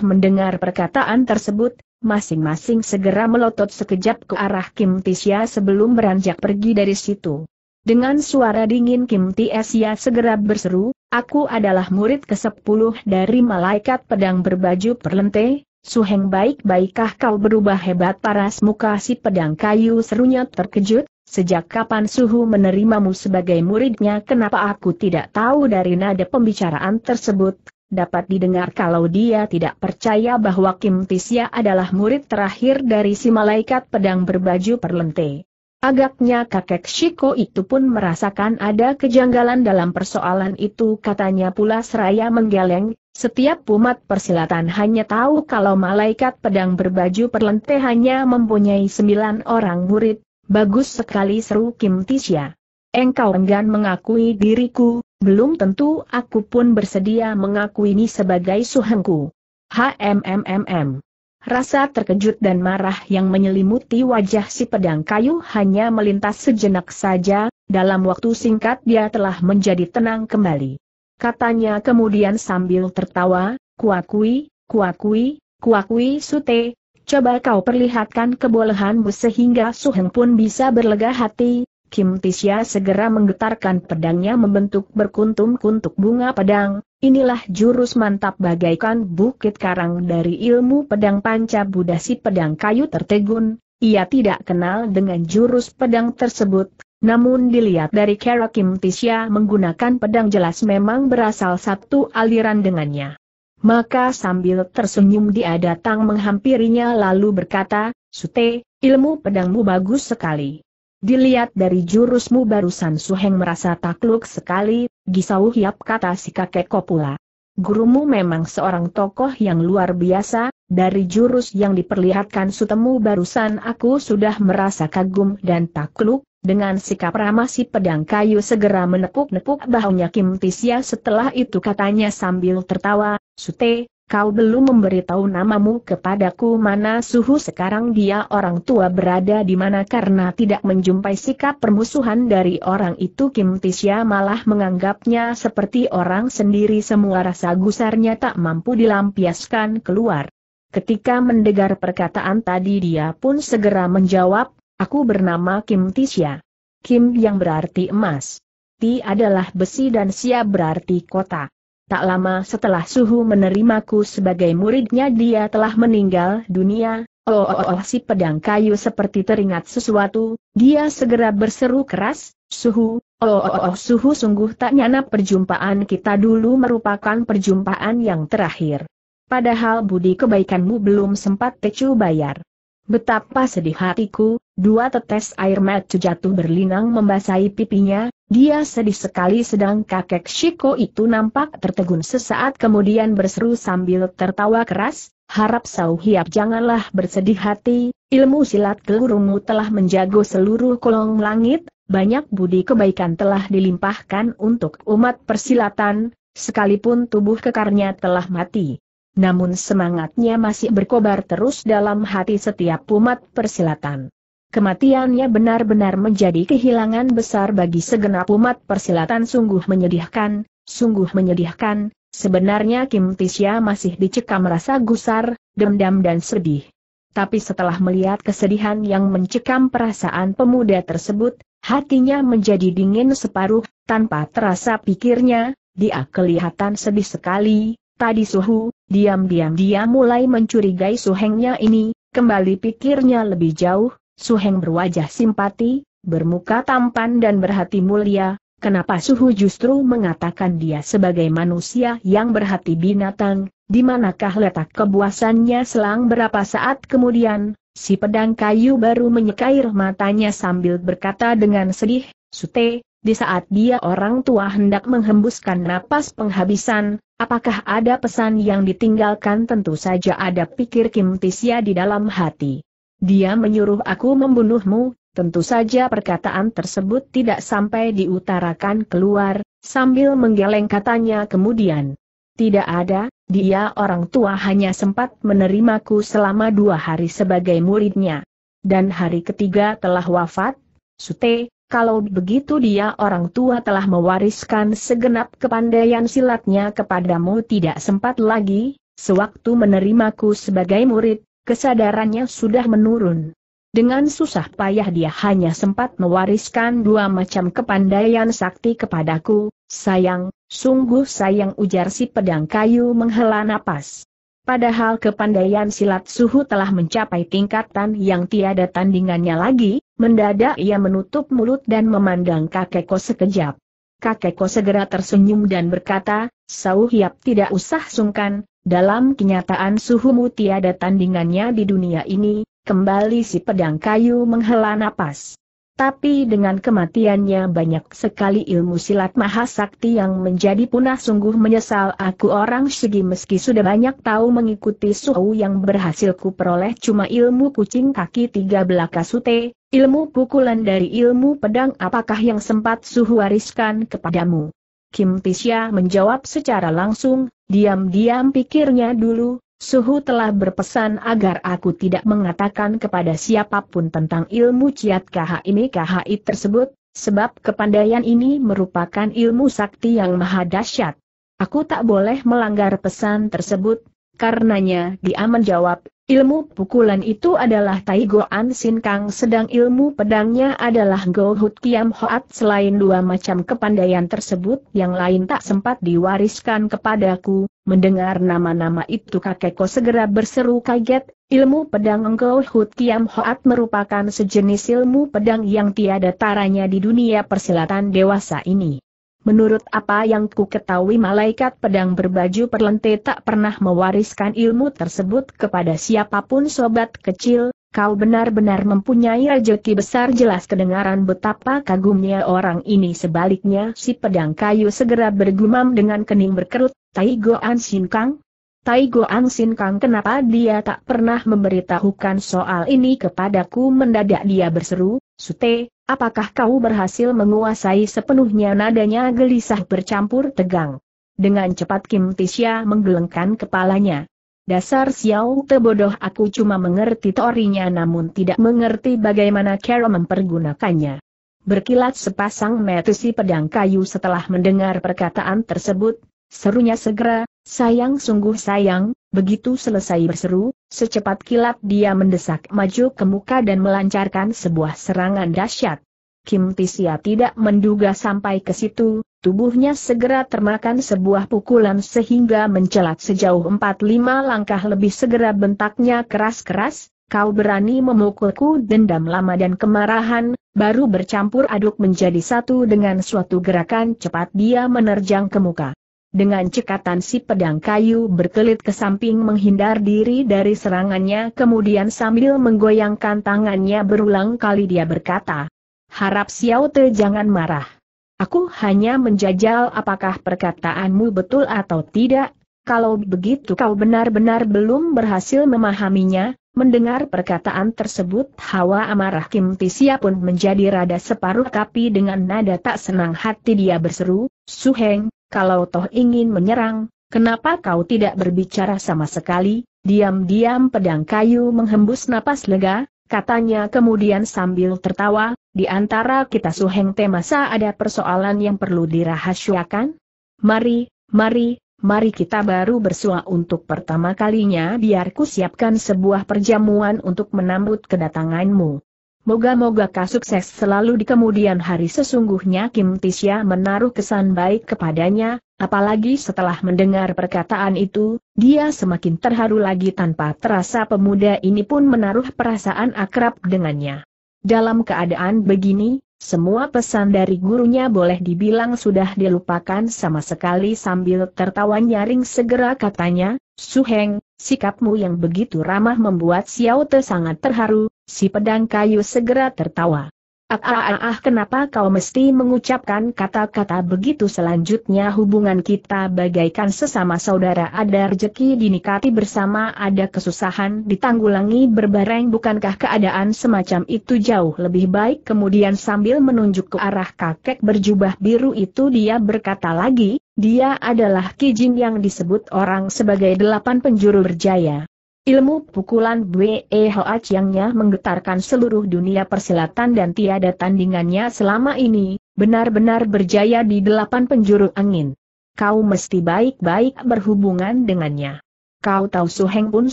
mendengar perkataan tersebut, masing-masing segera melotot sekejap ke arah Kim Tisya sebelum beranjak pergi dari situ. Dengan suara dingin Kim Tisya segera berseru, Aku adalah murid ke-10 dari malaikat pedang berbaju perlente, Suheng baik-baikkah kau berubah hebat paras muka si pedang kayu serunya terkejut, Sejak kapan Suhu menerimamu sebagai muridnya kenapa aku tidak tahu dari nada pembicaraan tersebut, dapat didengar kalau dia tidak percaya bahwa Kim Tisya adalah murid terakhir dari si malaikat pedang berbaju perlente. Agaknya kakek Shiko itu pun merasakan ada kejanggalan dalam persoalan itu katanya pula seraya menggeleng, setiap umat persilatan hanya tahu kalau malaikat pedang berbaju perlente hanya mempunyai sembilan orang murid, Bagus sekali seru Kim Tisha. Engkau enggan mengakui diriku, belum tentu aku pun bersedia mengakui ini sebagai suhengku. HMMMM. Rasa terkejut dan marah yang menyelimuti wajah si pedang kayu hanya melintas sejenak saja, dalam waktu singkat dia telah menjadi tenang kembali. Katanya kemudian sambil tertawa, kuakui, kuakui, kuakui sute, Coba kau perlihatkan kebolehanmu sehingga Suhen pun bisa berlega hati. Kim Tisya segera menggetarkan pedangnya membentuk berkuntum-kuntuk bunga pedang. Inilah jurus mantap bagaikan bukit karang dari ilmu pedang panca Buddha pedang kayu tertegun. Ia tidak kenal dengan jurus pedang tersebut, namun dilihat dari cara Kim Tisya menggunakan pedang jelas memang berasal satu aliran dengannya. Maka sambil tersenyum dia datang menghampirinya lalu berkata, Sute, ilmu pedangmu bagus sekali. Dilihat dari jurusmu barusan Suheng merasa takluk sekali, Gisau Hiap kata si kakek Kopula. Gurumu memang seorang tokoh yang luar biasa, dari jurus yang diperlihatkan sutemu barusan aku sudah merasa kagum dan takluk, dengan sikap ramah si pedang kayu segera menepuk-nepuk bahunya Kim Tisya setelah itu katanya sambil tertawa, Sute, kau belum memberitahu namamu kepadaku mana suhu sekarang dia orang tua berada di mana karena tidak menjumpai sikap permusuhan dari orang itu Kim Tisya malah menganggapnya seperti orang sendiri semua rasa gusarnya tak mampu dilampiaskan keluar. Ketika mendengar perkataan tadi dia pun segera menjawab, aku bernama Kim Tisya. Kim yang berarti emas. Ti adalah besi dan Sia berarti kota. Tak lama setelah Suhu menerimaku sebagai muridnya dia telah meninggal dunia, oh, oh, oh si pedang kayu seperti teringat sesuatu, dia segera berseru keras, Suhu, oh, oh, oh Suhu sungguh tak nyana perjumpaan kita dulu merupakan perjumpaan yang terakhir. Padahal budi kebaikanmu belum sempat tecu bayar. Betapa sedih hatiku, dua tetes air mata jatuh berlinang membasahi pipinya, dia sedih sekali sedang kakek Shiko itu nampak tertegun sesaat kemudian berseru sambil tertawa keras, harap Sau Hiap janganlah bersedih hati, ilmu silat gelurumu telah menjago seluruh kolong langit, banyak budi kebaikan telah dilimpahkan untuk umat persilatan, sekalipun tubuh kekarnya telah mati. Namun semangatnya masih berkobar terus dalam hati setiap umat persilatan. Kematiannya benar-benar menjadi kehilangan besar bagi segenap umat persilatan sungguh menyedihkan, sungguh menyedihkan, sebenarnya Kim Tisya masih dicekam rasa gusar, dendam dan sedih. Tapi setelah melihat kesedihan yang mencekam perasaan pemuda tersebut, hatinya menjadi dingin separuh, tanpa terasa pikirnya, dia kelihatan sedih sekali, tadi suhu, diam-diam dia mulai mencurigai suhengnya ini, kembali pikirnya lebih jauh, Suheng berwajah simpati, bermuka tampan dan berhati mulia, kenapa Suhu justru mengatakan dia sebagai manusia yang berhati binatang, di manakah letak kebuasannya selang berapa saat kemudian, si pedang kayu baru menyekair matanya sambil berkata dengan sedih, Sute, di saat dia orang tua hendak menghembuskan napas penghabisan, apakah ada pesan yang ditinggalkan tentu saja ada pikir Kim Tisya di dalam hati. Dia menyuruh aku membunuhmu, tentu saja perkataan tersebut tidak sampai diutarakan keluar, sambil menggeleng katanya kemudian. Tidak ada, dia orang tua hanya sempat menerimaku selama dua hari sebagai muridnya. Dan hari ketiga telah wafat, Sute, kalau begitu dia orang tua telah mewariskan segenap kepandaian silatnya kepadamu tidak sempat lagi, sewaktu menerimaku sebagai murid, kesadarannya sudah menurun. Dengan susah payah dia hanya sempat mewariskan dua macam kepandaian sakti kepadaku, sayang, sungguh sayang ujar si pedang kayu menghela napas. Padahal kepandaian silat suhu telah mencapai tingkatan yang tiada tandingannya lagi, mendadak ia menutup mulut dan memandang kakekko sekejap. Kakekko segera tersenyum dan berkata, Sauhiap tidak usah sungkan, dalam kenyataan suhumu tiada tandingannya di dunia ini, kembali si pedang kayu menghela napas. Tapi dengan kematiannya banyak sekali ilmu silat mahasakti yang menjadi punah sungguh menyesal aku orang segi meski sudah banyak tahu mengikuti suhu yang berhasil ku peroleh cuma ilmu kucing kaki tiga belaka sute, ilmu pukulan dari ilmu pedang apakah yang sempat suhu wariskan kepadamu. Kim Pisya menjawab secara langsung, diam-diam pikirnya dulu, Suhu telah berpesan agar aku tidak mengatakan kepada siapapun tentang ilmu Ciat KHI KHI tersebut, sebab kepandaian ini merupakan ilmu sakti yang maha dahsyat. Aku tak boleh melanggar pesan tersebut, karenanya dia menjawab, Ilmu pukulan itu adalah Tai Goan Sin Kang sedang ilmu pedangnya adalah Go Hut Kiam Hoat. Selain dua macam kepandaian tersebut yang lain tak sempat diwariskan kepadaku, mendengar nama-nama itu kakekku segera berseru kaget, ilmu pedang Go Hut Kiam Hoat merupakan sejenis ilmu pedang yang tiada taranya di dunia persilatan dewasa ini. Menurut apa yang ku ketahui malaikat pedang berbaju perlente tak pernah mewariskan ilmu tersebut kepada siapapun sobat kecil, kau benar-benar mempunyai rejeki besar jelas kedengaran betapa kagumnya orang ini sebaliknya si pedang kayu segera bergumam dengan kening berkerut, Tai Goan Sin Kang, Tai Goan Sin Kang kenapa dia tak pernah memberitahukan soal ini kepadaku mendadak dia berseru, Sute, apakah kau berhasil menguasai sepenuhnya nadanya gelisah bercampur tegang? Dengan cepat Kim Tisya menggelengkan kepalanya. Dasar Xiao tebodoh aku cuma mengerti teorinya namun tidak mengerti bagaimana cara mempergunakannya. Berkilat sepasang metusi pedang kayu setelah mendengar perkataan tersebut, serunya segera, sayang sungguh sayang, Begitu selesai berseru, secepat kilat dia mendesak maju ke muka dan melancarkan sebuah serangan dahsyat. Kim Tisia tidak menduga sampai ke situ, tubuhnya segera termakan sebuah pukulan sehingga mencelat sejauh 4-5 langkah lebih segera bentaknya keras-keras, kau berani memukulku dendam lama dan kemarahan, baru bercampur aduk menjadi satu dengan suatu gerakan cepat dia menerjang ke muka dengan cekatan si pedang kayu berkelit ke samping menghindar diri dari serangannya kemudian sambil menggoyangkan tangannya berulang kali dia berkata, Harap Xiao Te jangan marah. Aku hanya menjajal apakah perkataanmu betul atau tidak, kalau begitu kau benar-benar belum berhasil memahaminya, Mendengar perkataan tersebut hawa amarah Kim Tisia pun menjadi rada separuh tapi dengan nada tak senang hati dia berseru, Suheng, kalau toh ingin menyerang, kenapa kau tidak berbicara sama sekali? Diam-diam pedang kayu menghembus napas lega, katanya kemudian sambil tertawa, di antara kita suheng temasa ada persoalan yang perlu dirahasiakan? Mari, mari, mari kita baru bersuah untuk pertama kalinya biar ku siapkan sebuah perjamuan untuk menambut kedatanganmu. Moga-moga sukses selalu di kemudian hari sesungguhnya Kim Tisya menaruh kesan baik kepadanya, apalagi setelah mendengar perkataan itu, dia semakin terharu lagi tanpa terasa pemuda ini pun menaruh perasaan akrab dengannya. Dalam keadaan begini, semua pesan dari gurunya boleh dibilang sudah dilupakan sama sekali sambil tertawa nyaring segera katanya, Suheng, sikapmu yang begitu ramah membuat Xiao Te sangat terharu, Si pedang kayu segera tertawa. Ah, ah, ah, ah kenapa kau mesti mengucapkan kata-kata begitu selanjutnya hubungan kita bagaikan sesama saudara ada rejeki dinikati bersama ada kesusahan ditanggulangi berbareng bukankah keadaan semacam itu jauh lebih baik kemudian sambil menunjuk ke arah kakek berjubah biru itu dia berkata lagi, dia adalah kijin yang disebut orang sebagai delapan penjuru berjaya. Ilmu pukulan BEHA Chiangnya menggetarkan seluruh dunia persilatan dan tiada tandingannya selama ini, benar-benar berjaya di delapan penjuru angin. Kau mesti baik-baik berhubungan dengannya. Kau tahu Heng pun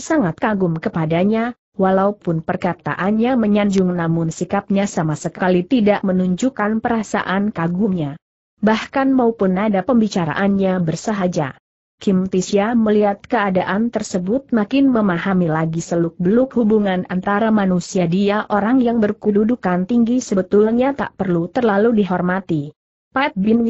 sangat kagum kepadanya, walaupun perkataannya menyanjung namun sikapnya sama sekali tidak menunjukkan perasaan kagumnya. Bahkan maupun ada pembicaraannya bersahaja. Kim Tisya melihat keadaan tersebut makin memahami lagi seluk-beluk hubungan antara manusia dia orang yang berkedudukan tinggi sebetulnya tak perlu terlalu dihormati. Pat Bin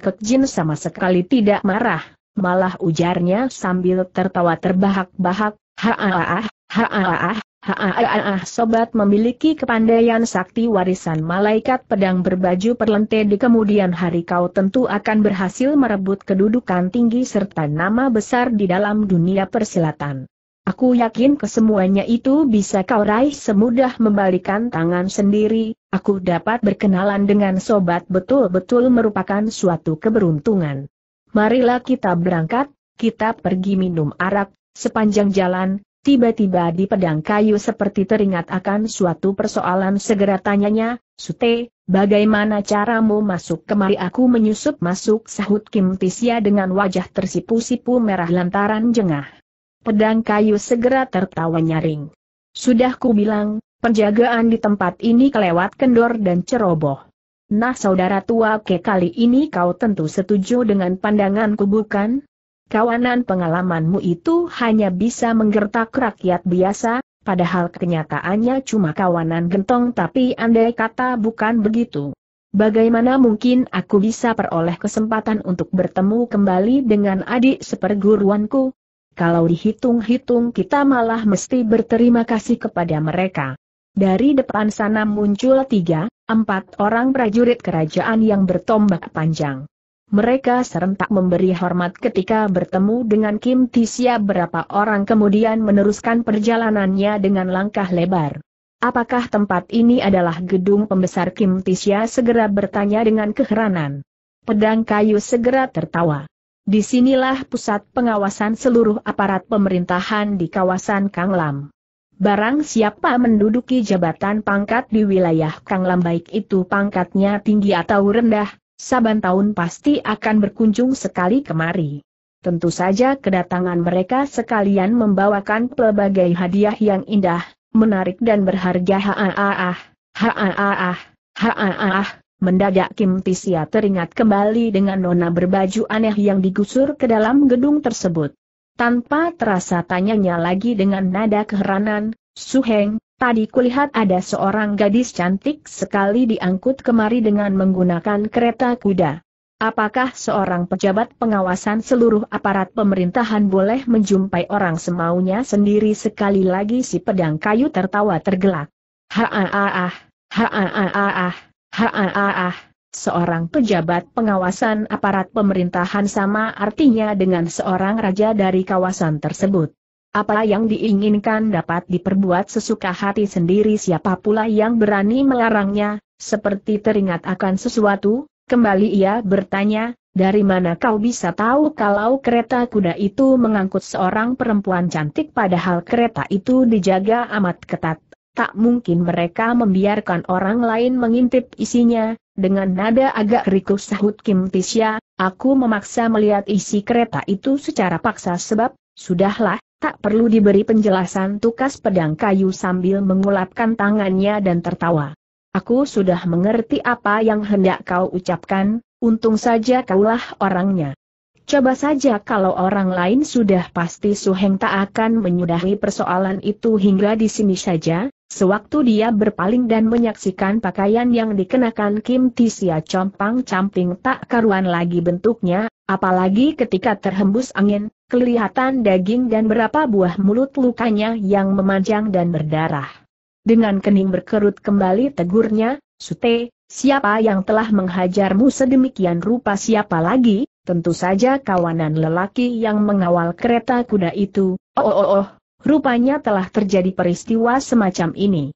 ke Jin sama sekali tidak marah, malah ujarnya sambil tertawa terbahak-bahak, haaah, haaah, Haaah sobat memiliki kepandaian sakti warisan malaikat pedang berbaju perlente di kemudian hari kau tentu akan berhasil merebut kedudukan tinggi serta nama besar di dalam dunia persilatan. Aku yakin kesemuanya itu bisa kau raih semudah membalikan tangan sendiri, aku dapat berkenalan dengan sobat betul-betul merupakan suatu keberuntungan. Marilah kita berangkat, kita pergi minum arak, sepanjang jalan, Tiba-tiba di pedang kayu seperti teringat akan suatu persoalan segera tanyanya, Sute, bagaimana caramu masuk kemari aku menyusup masuk sahut Kim Tisya dengan wajah tersipu-sipu merah lantaran jengah. Pedang kayu segera tertawa nyaring. Sudah ku bilang, penjagaan di tempat ini kelewat kendor dan ceroboh. Nah saudara tua ke kali ini kau tentu setuju dengan pandanganku bukan? kawanan pengalamanmu itu hanya bisa menggertak rakyat biasa, padahal kenyataannya cuma kawanan gentong tapi andai kata bukan begitu. Bagaimana mungkin aku bisa peroleh kesempatan untuk bertemu kembali dengan adik seperguruanku? Kalau dihitung-hitung kita malah mesti berterima kasih kepada mereka. Dari depan sana muncul tiga, empat orang prajurit kerajaan yang bertombak panjang. Mereka serentak memberi hormat ketika bertemu dengan Kim Tisia berapa orang kemudian meneruskan perjalanannya dengan langkah lebar. Apakah tempat ini adalah gedung pembesar Kim Tisia segera bertanya dengan keheranan. Pedang kayu segera tertawa. Disinilah pusat pengawasan seluruh aparat pemerintahan di kawasan Kanglam. Barang siapa menduduki jabatan pangkat di wilayah Kanglam baik itu pangkatnya tinggi atau rendah, Saban tahun pasti akan berkunjung sekali kemari. Tentu saja kedatangan mereka sekalian membawakan pelbagai hadiah yang indah, menarik dan berharga haaah, haaah, haaah. Mendadak Kim Tisia teringat kembali dengan nona berbaju aneh yang digusur ke dalam gedung tersebut. Tanpa terasa tanyanya lagi dengan nada keheranan, Suheng, Tadi kulihat ada seorang gadis cantik sekali diangkut kemari dengan menggunakan kereta kuda. Apakah seorang pejabat pengawasan seluruh aparat pemerintahan boleh menjumpai orang semaunya sendiri sekali lagi si pedang kayu tertawa tergelak. Ha-ah-ah, ha-ah-ah, ha-ah-ah, seorang pejabat pengawasan aparat pemerintahan sama artinya dengan seorang raja dari kawasan tersebut. Apa yang diinginkan dapat diperbuat sesuka hati sendiri siapa pula yang berani melarangnya, seperti teringat akan sesuatu, kembali ia bertanya, dari mana kau bisa tahu kalau kereta kuda itu mengangkut seorang perempuan cantik padahal kereta itu dijaga amat ketat, tak mungkin mereka membiarkan orang lain mengintip isinya, dengan nada agak rikus sahut Kim Tisya, aku memaksa melihat isi kereta itu secara paksa sebab, sudahlah, Tak perlu diberi penjelasan tukas pedang kayu sambil mengulapkan tangannya dan tertawa. Aku sudah mengerti apa yang hendak kau ucapkan, untung saja kaulah orangnya. Coba saja kalau orang lain sudah pasti Suheng tak akan menyudahi persoalan itu hingga di sini saja, sewaktu dia berpaling dan menyaksikan pakaian yang dikenakan Kim Tisia compang-camping tak karuan lagi bentuknya, apalagi ketika terhembus angin, kelihatan daging dan berapa buah mulut lukanya yang memanjang dan berdarah. Dengan kening berkerut kembali tegurnya, Sute, siapa yang telah menghajarmu sedemikian rupa siapa lagi, Tentu saja kawanan lelaki yang mengawal kereta kuda itu, oh oh oh, rupanya telah terjadi peristiwa semacam ini.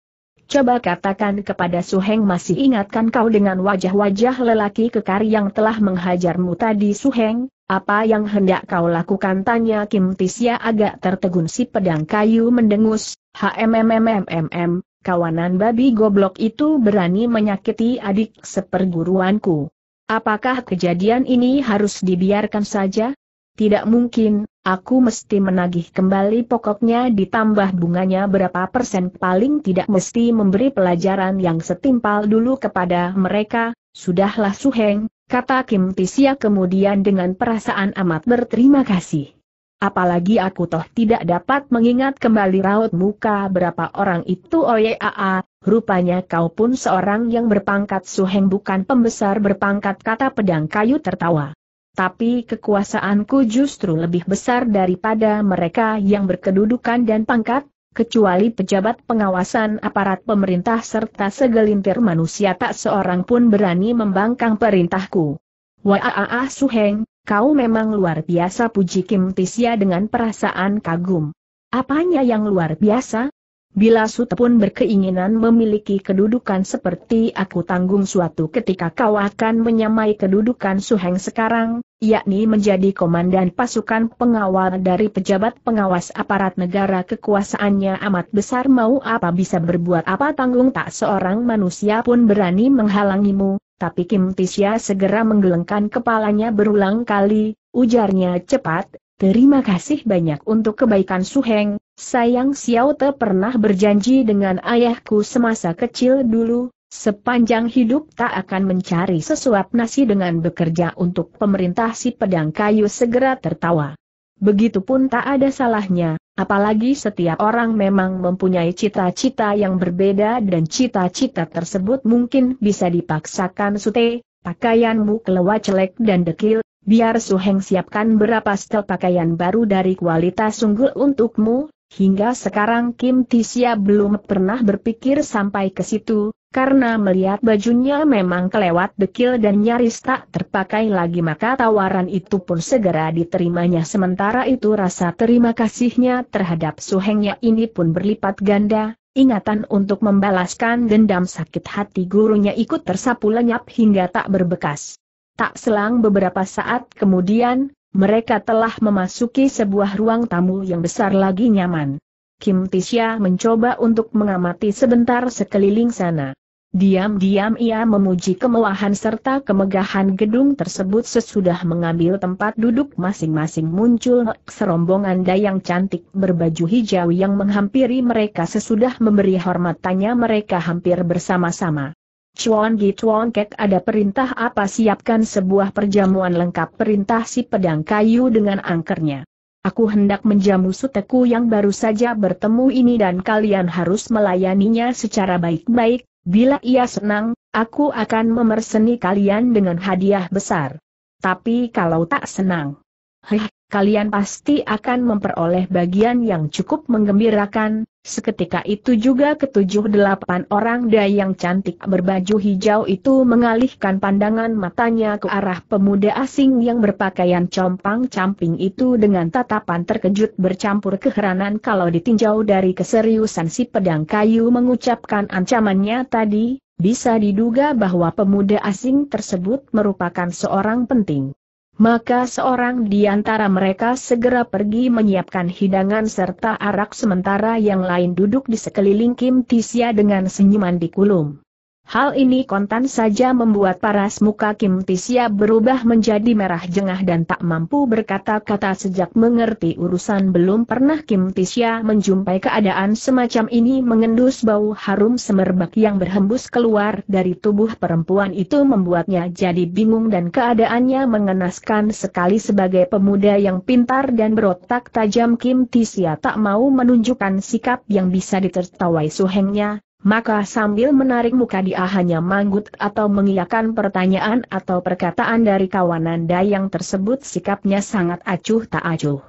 Coba katakan kepada Su Heng masih ingatkan kau dengan wajah-wajah lelaki kekar yang telah menghajarmu tadi Su Heng. apa yang hendak kau lakukan tanya Kim Tisya agak tertegun si pedang kayu mendengus, HMMMMMM, kawanan babi goblok itu berani menyakiti adik seperguruanku. Apakah kejadian ini harus dibiarkan saja? Tidak mungkin, aku mesti menagih kembali pokoknya ditambah bunganya berapa persen paling tidak mesti memberi pelajaran yang setimpal dulu kepada mereka, sudahlah Suheng, kata Kim Tisia kemudian dengan perasaan amat berterima kasih. Apalagi aku toh tidak dapat mengingat kembali raut muka berapa orang itu oyaa, Rupanya kau pun seorang yang berpangkat suheng bukan pembesar berpangkat kata pedang kayu tertawa. Tapi kekuasaanku justru lebih besar daripada mereka yang berkedudukan dan pangkat, kecuali pejabat pengawasan aparat pemerintah serta segelintir manusia tak seorang pun berani membangkang perintahku. Waaah Suheng, kau memang luar biasa puji Kim Tisya dengan perasaan kagum. Apanya yang luar biasa? Bila Sute pun berkeinginan memiliki kedudukan seperti aku tanggung suatu ketika kau akan menyamai kedudukan Suheng sekarang, yakni menjadi komandan pasukan pengawal dari pejabat pengawas aparat negara kekuasaannya amat besar mau apa bisa berbuat apa tanggung tak seorang manusia pun berani menghalangimu, tapi Kim Tisya segera menggelengkan kepalanya berulang kali, ujarnya cepat, Terima kasih banyak untuk kebaikan Suheng, Sayang Xiao Te pernah berjanji dengan ayahku semasa kecil dulu, sepanjang hidup tak akan mencari sesuap nasi dengan bekerja untuk pemerintah si pedang kayu segera tertawa. Begitupun tak ada salahnya, apalagi setiap orang memang mempunyai cita-cita yang berbeda dan cita-cita tersebut mungkin bisa dipaksakan sute, pakaianmu kelewa celek dan dekil, biar Suheng siapkan berapa setel pakaian baru dari kualitas sungguh untukmu, Hingga sekarang Kim Tisia belum pernah berpikir sampai ke situ, karena melihat bajunya memang kelewat dekil dan nyaris tak terpakai lagi maka tawaran itu pun segera diterimanya sementara itu rasa terima kasihnya terhadap suhengnya ini pun berlipat ganda, ingatan untuk membalaskan dendam sakit hati gurunya ikut tersapu lenyap hingga tak berbekas. Tak selang beberapa saat kemudian, mereka telah memasuki sebuah ruang tamu yang besar lagi nyaman. Kim Tisha mencoba untuk mengamati sebentar sekeliling sana. Diam-diam ia memuji kemewahan serta kemegahan gedung tersebut sesudah mengambil tempat duduk masing-masing muncul serombongan dayang cantik berbaju hijau yang menghampiri mereka sesudah memberi hormat tanya mereka hampir bersama-sama. Chuan Gi Chuan Kek ada perintah apa siapkan sebuah perjamuan lengkap perintah si pedang kayu dengan angkernya. Aku hendak menjamu suteku yang baru saja bertemu ini dan kalian harus melayaninya secara baik-baik, bila ia senang, aku akan memerseni kalian dengan hadiah besar. Tapi kalau tak senang, Heh, kalian pasti akan memperoleh bagian yang cukup menggembirakan. Seketika itu juga ketujuh delapan orang dayang cantik berbaju hijau itu mengalihkan pandangan matanya ke arah pemuda asing yang berpakaian compang-camping itu dengan tatapan terkejut bercampur keheranan kalau ditinjau dari keseriusan si pedang kayu mengucapkan ancamannya tadi, bisa diduga bahwa pemuda asing tersebut merupakan seorang penting. Maka seorang di antara mereka segera pergi menyiapkan hidangan serta arak sementara yang lain duduk di sekeliling Kim Tisya dengan senyuman di kulum. Hal ini kontan saja membuat paras muka Kim Tisia berubah menjadi merah jengah dan tak mampu berkata-kata sejak mengerti urusan belum pernah Kim Tisia menjumpai keadaan semacam ini mengendus bau harum semerbak yang berhembus keluar dari tubuh perempuan itu membuatnya jadi bingung dan keadaannya mengenaskan sekali sebagai pemuda yang pintar dan berotak tajam Kim Tisia tak mau menunjukkan sikap yang bisa ditertawai suhengnya, maka sambil menarik muka dia hanya manggut atau mengiyakan pertanyaan atau perkataan dari kawanan dayang tersebut sikapnya sangat acuh tak acuh.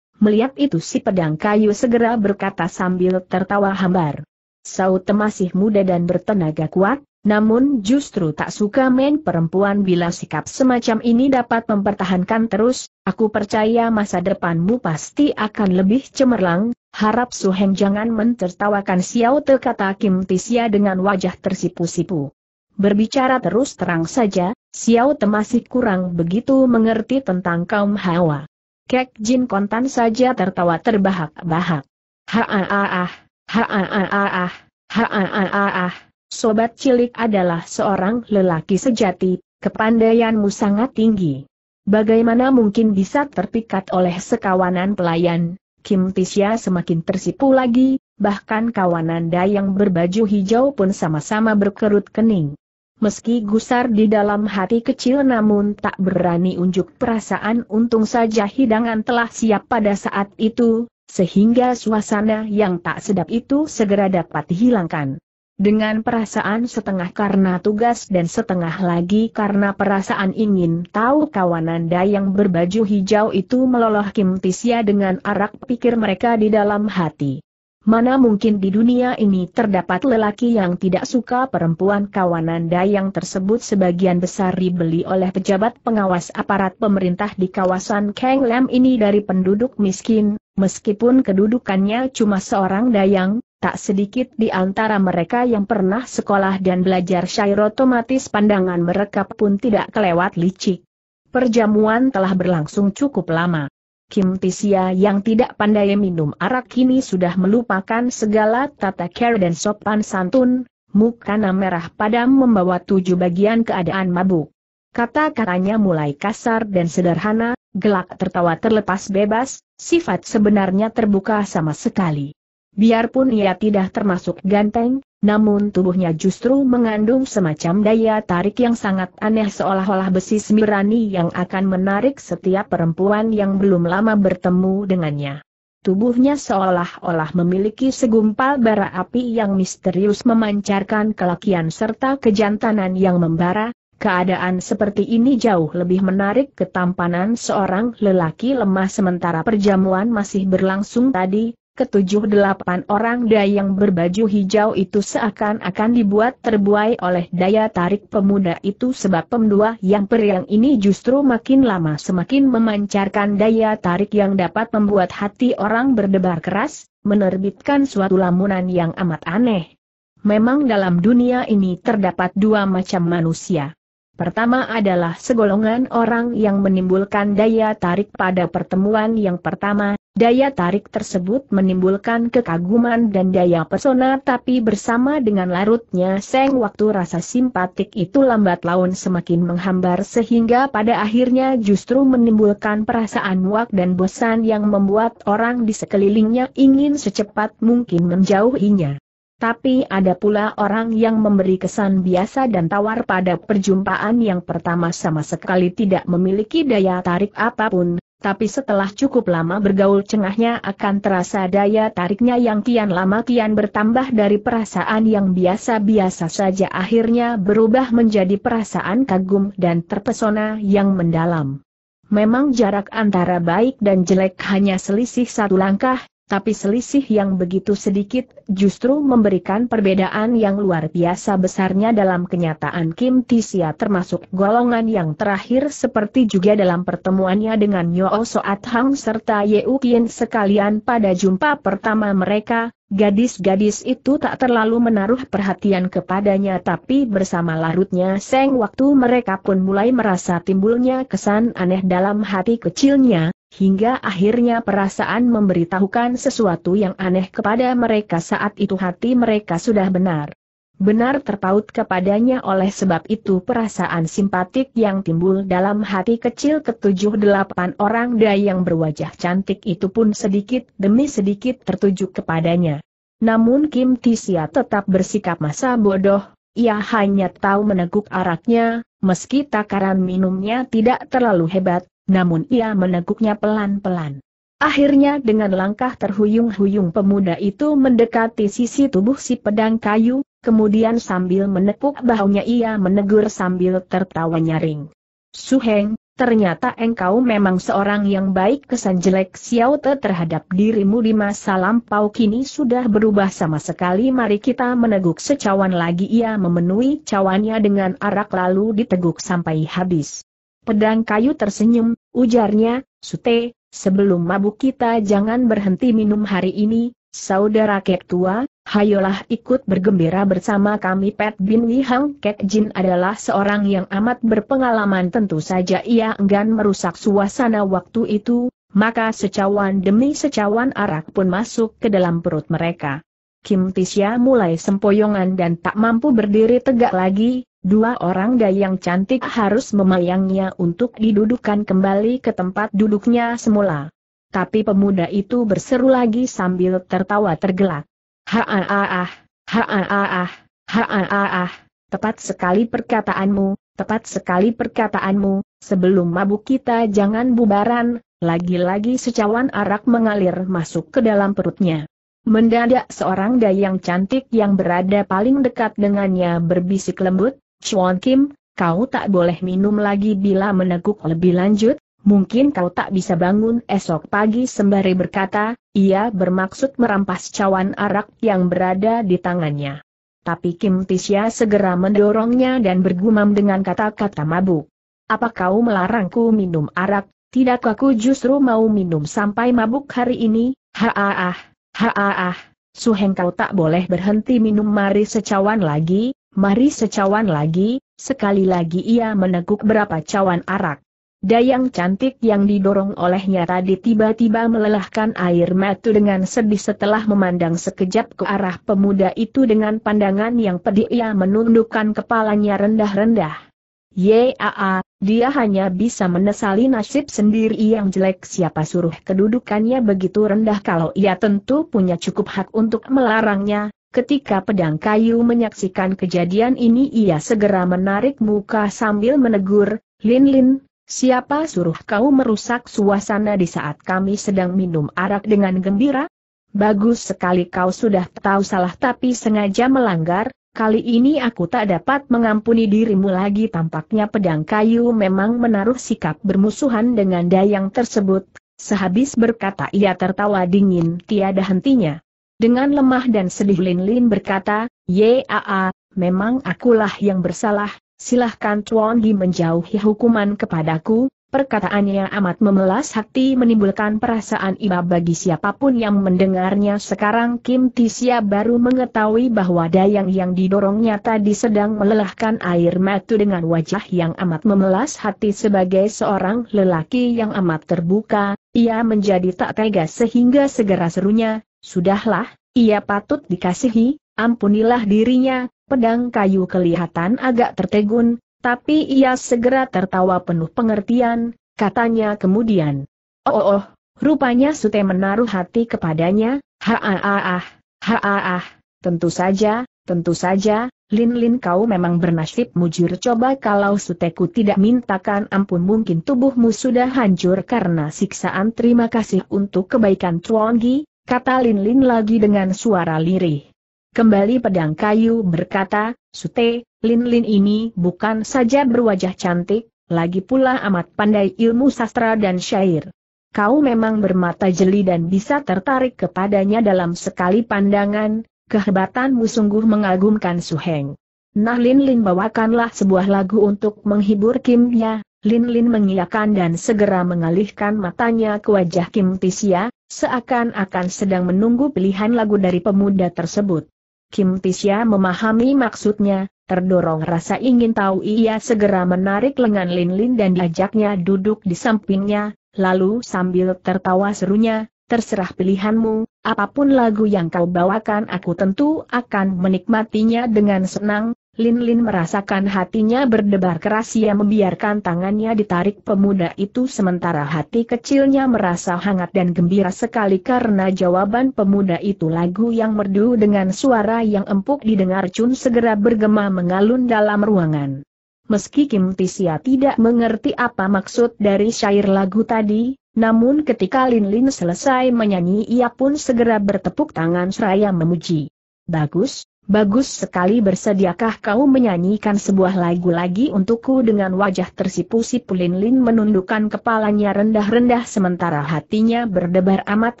Melihat itu si pedang kayu segera berkata sambil tertawa hambar. Saute masih muda dan bertenaga kuat, namun justru tak suka main perempuan bila sikap semacam ini dapat mempertahankan terus, aku percaya masa depanmu pasti akan lebih cemerlang, harap Suheng jangan mentertawakan Xiao Te kata Kim Tisia dengan wajah tersipu-sipu. Berbicara terus terang saja, Xiao Te masih kurang begitu mengerti tentang kaum Hawa. Kek Jin kontan saja tertawa terbahak-bahak. Ha ah ah ah, ha ah ah ah, ha ah ah ah. Sobat cilik adalah seorang lelaki sejati, kepandaianmu sangat tinggi. Bagaimana mungkin bisa terpikat oleh sekawanan pelayan? Kim Tisya semakin tersipu lagi, bahkan kawanan Dayang berbaju hijau pun sama-sama berkerut kening. Meski gusar di dalam hati kecil namun tak berani unjuk perasaan untung saja hidangan telah siap pada saat itu, sehingga suasana yang tak sedap itu segera dapat dihilangkan. Dengan perasaan setengah karena tugas dan setengah lagi karena perasaan ingin tahu kawanan dayang berbaju hijau itu meloloh Kim Tisya dengan arak pikir mereka di dalam hati. Mana mungkin di dunia ini terdapat lelaki yang tidak suka perempuan kawanan dayang tersebut sebagian besar dibeli oleh pejabat pengawas aparat pemerintah di kawasan Kang Lam ini dari penduduk miskin, Meskipun kedudukannya cuma seorang dayang, tak sedikit di antara mereka yang pernah sekolah dan belajar syair otomatis pandangan mereka pun tidak kelewat licik. Perjamuan telah berlangsung cukup lama. Kim Tisia yang tidak pandai minum arak kini sudah melupakan segala tata care dan sopan santun, mukana merah padam membawa tujuh bagian keadaan mabuk. Kata-katanya mulai kasar dan sederhana, Gelak tertawa terlepas bebas, sifat sebenarnya terbuka sama sekali. Biarpun ia tidak termasuk ganteng, namun tubuhnya justru mengandung semacam daya tarik yang sangat aneh seolah-olah besi semirani yang akan menarik setiap perempuan yang belum lama bertemu dengannya. Tubuhnya seolah-olah memiliki segumpal bara api yang misterius memancarkan kelakian serta kejantanan yang membara, Keadaan seperti ini jauh lebih menarik ketampanan seorang lelaki lemah sementara perjamuan masih berlangsung tadi, ketujuh delapan orang daya yang berbaju hijau itu seakan-akan dibuat terbuai oleh daya tarik pemuda itu sebab pemdua yang periang ini justru makin lama semakin memancarkan daya tarik yang dapat membuat hati orang berdebar keras, menerbitkan suatu lamunan yang amat aneh. Memang dalam dunia ini terdapat dua macam manusia. Pertama adalah segolongan orang yang menimbulkan daya tarik pada pertemuan yang pertama, daya tarik tersebut menimbulkan kekaguman dan daya pesona tapi bersama dengan larutnya seng waktu rasa simpatik itu lambat laun semakin menghambar sehingga pada akhirnya justru menimbulkan perasaan muak dan bosan yang membuat orang di sekelilingnya ingin secepat mungkin menjauhinya. Tapi ada pula orang yang memberi kesan biasa dan tawar pada perjumpaan yang pertama sama sekali tidak memiliki daya tarik apapun, tapi setelah cukup lama bergaul cengahnya akan terasa daya tariknya yang kian lama kian bertambah dari perasaan yang biasa-biasa saja akhirnya berubah menjadi perasaan kagum dan terpesona yang mendalam. Memang jarak antara baik dan jelek hanya selisih satu langkah, tapi selisih yang begitu sedikit justru memberikan perbedaan yang luar biasa besarnya dalam kenyataan Kim Tisia termasuk golongan yang terakhir seperti juga dalam pertemuannya dengan Nyo Soat Hang serta Yeu Kien sekalian pada jumpa pertama mereka, Gadis-gadis itu tak terlalu menaruh perhatian kepadanya tapi bersama larutnya seng waktu mereka pun mulai merasa timbulnya kesan aneh dalam hati kecilnya, hingga akhirnya perasaan memberitahukan sesuatu yang aneh kepada mereka saat itu hati mereka sudah benar. Benar terpaut kepadanya oleh sebab itu perasaan simpatik yang timbul dalam hati kecil ketujuh delapan orang daya yang berwajah cantik itu pun sedikit demi sedikit tertuju kepadanya. Namun Kim Tisia tetap bersikap masa bodoh, ia hanya tahu meneguk araknya, meski takaran minumnya tidak terlalu hebat, namun ia meneguknya pelan-pelan. Akhirnya dengan langkah terhuyung-huyung pemuda itu mendekati sisi tubuh si pedang kayu, kemudian sambil menepuk bahunya ia menegur sambil tertawa nyaring. Suheng, ternyata engkau memang seorang yang baik kesan jelek xiao te terhadap dirimu di masa lampau kini sudah berubah sama sekali mari kita meneguk secawan lagi ia memenuhi cawannya dengan arak lalu diteguk sampai habis. Pedang kayu tersenyum, ujarnya, Sute, sebelum mabuk kita jangan berhenti minum hari ini, saudara kek tua, hayolah ikut bergembira bersama kami Pat Bin Wihang Kek Jin adalah seorang yang amat berpengalaman tentu saja ia enggan merusak suasana waktu itu, maka secawan demi secawan arak pun masuk ke dalam perut mereka. Kim Tisya mulai sempoyongan dan tak mampu berdiri tegak lagi, Dua orang dayang cantik harus memayangnya untuk didudukkan kembali ke tempat duduknya semula. Tapi pemuda itu berseru lagi sambil tertawa tergelak. Haaah, ah ah tepat sekali perkataanmu, tepat sekali perkataanmu, sebelum mabuk kita jangan bubaran, lagi-lagi secawan arak mengalir masuk ke dalam perutnya. Mendadak seorang dayang cantik yang berada paling dekat dengannya berbisik lembut, Chuan Kim, kau tak boleh minum lagi bila meneguk lebih lanjut, mungkin kau tak bisa bangun esok pagi sembari berkata, ia bermaksud merampas cawan arak yang berada di tangannya. Tapi Kim Tisya segera mendorongnya dan bergumam dengan kata-kata mabuk. Apa kau melarangku minum arak? Tidak aku justru mau minum sampai mabuk hari ini, haaah, haaah. Suheng kau tak boleh berhenti minum mari secawan lagi, Mari secawan lagi, sekali lagi ia meneguk berapa cawan arak. Dayang cantik yang didorong olehnya tadi tiba-tiba melelahkan air mata dengan sedih setelah memandang sekejap ke arah pemuda itu dengan pandangan yang pedih ia menundukkan kepalanya rendah-rendah. Yaa, dia hanya bisa menesali nasib sendiri yang jelek siapa suruh kedudukannya begitu rendah kalau ia tentu punya cukup hak untuk melarangnya, Ketika pedang kayu menyaksikan kejadian ini ia segera menarik muka sambil menegur, Lin Lin, siapa suruh kau merusak suasana di saat kami sedang minum arak dengan gembira? Bagus sekali kau sudah tahu salah tapi sengaja melanggar, kali ini aku tak dapat mengampuni dirimu lagi tampaknya pedang kayu memang menaruh sikap bermusuhan dengan dayang tersebut, sehabis berkata ia tertawa dingin tiada hentinya. Dengan lemah dan sedih Lin Lin berkata, Yaa, memang akulah yang bersalah, silahkan Chuan Gi menjauhi hukuman kepadaku, perkataannya amat memelas hati menimbulkan perasaan iba bagi siapapun yang mendengarnya sekarang Kim Tisia baru mengetahui bahwa dayang yang didorongnya tadi sedang melelahkan air mata dengan wajah yang amat memelas hati sebagai seorang lelaki yang amat terbuka, ia menjadi tak tega sehingga segera serunya, Sudahlah, ia patut dikasihi, ampunilah dirinya, pedang kayu kelihatan agak tertegun, tapi ia segera tertawa penuh pengertian, katanya kemudian. Oh, oh, oh rupanya Sute menaruh hati kepadanya, ha ah ah ha ah ah, tentu saja, tentu saja, Lin-Lin kau memang bernasib mujur coba kalau Suteku tidak mintakan ampun mungkin tubuhmu sudah hancur karena siksaan terima kasih untuk kebaikan Gi kata Lin Lin lagi dengan suara lirih. Kembali pedang kayu berkata, Sute, Lin Lin ini bukan saja berwajah cantik, lagi pula amat pandai ilmu sastra dan syair. Kau memang bermata jeli dan bisa tertarik kepadanya dalam sekali pandangan, kehebatanmu sungguh mengagumkan Suheng. Nah Lin Lin bawakanlah sebuah lagu untuk menghibur Kim Ya. Lin Lin mengiyakan dan segera mengalihkan matanya ke wajah Kim Tisia, seakan-akan sedang menunggu pilihan lagu dari pemuda tersebut. Kim Tisya memahami maksudnya, terdorong rasa ingin tahu ia segera menarik lengan Lin Lin dan diajaknya duduk di sampingnya, lalu sambil tertawa serunya, terserah pilihanmu, apapun lagu yang kau bawakan aku tentu akan menikmatinya dengan senang, Lin Lin merasakan hatinya berdebar keras ia membiarkan tangannya ditarik pemuda itu sementara hati kecilnya merasa hangat dan gembira sekali karena jawaban pemuda itu lagu yang merdu dengan suara yang empuk didengar Chun segera bergema mengalun dalam ruangan. Meski Kim Tisia tidak mengerti apa maksud dari syair lagu tadi, namun ketika Lin Lin selesai menyanyi ia pun segera bertepuk tangan seraya memuji. Bagus, Bagus sekali bersediakah kau menyanyikan sebuah lagu lagi untukku dengan wajah tersipu-sipu Lin Lin menundukkan kepalanya rendah-rendah sementara hatinya berdebar amat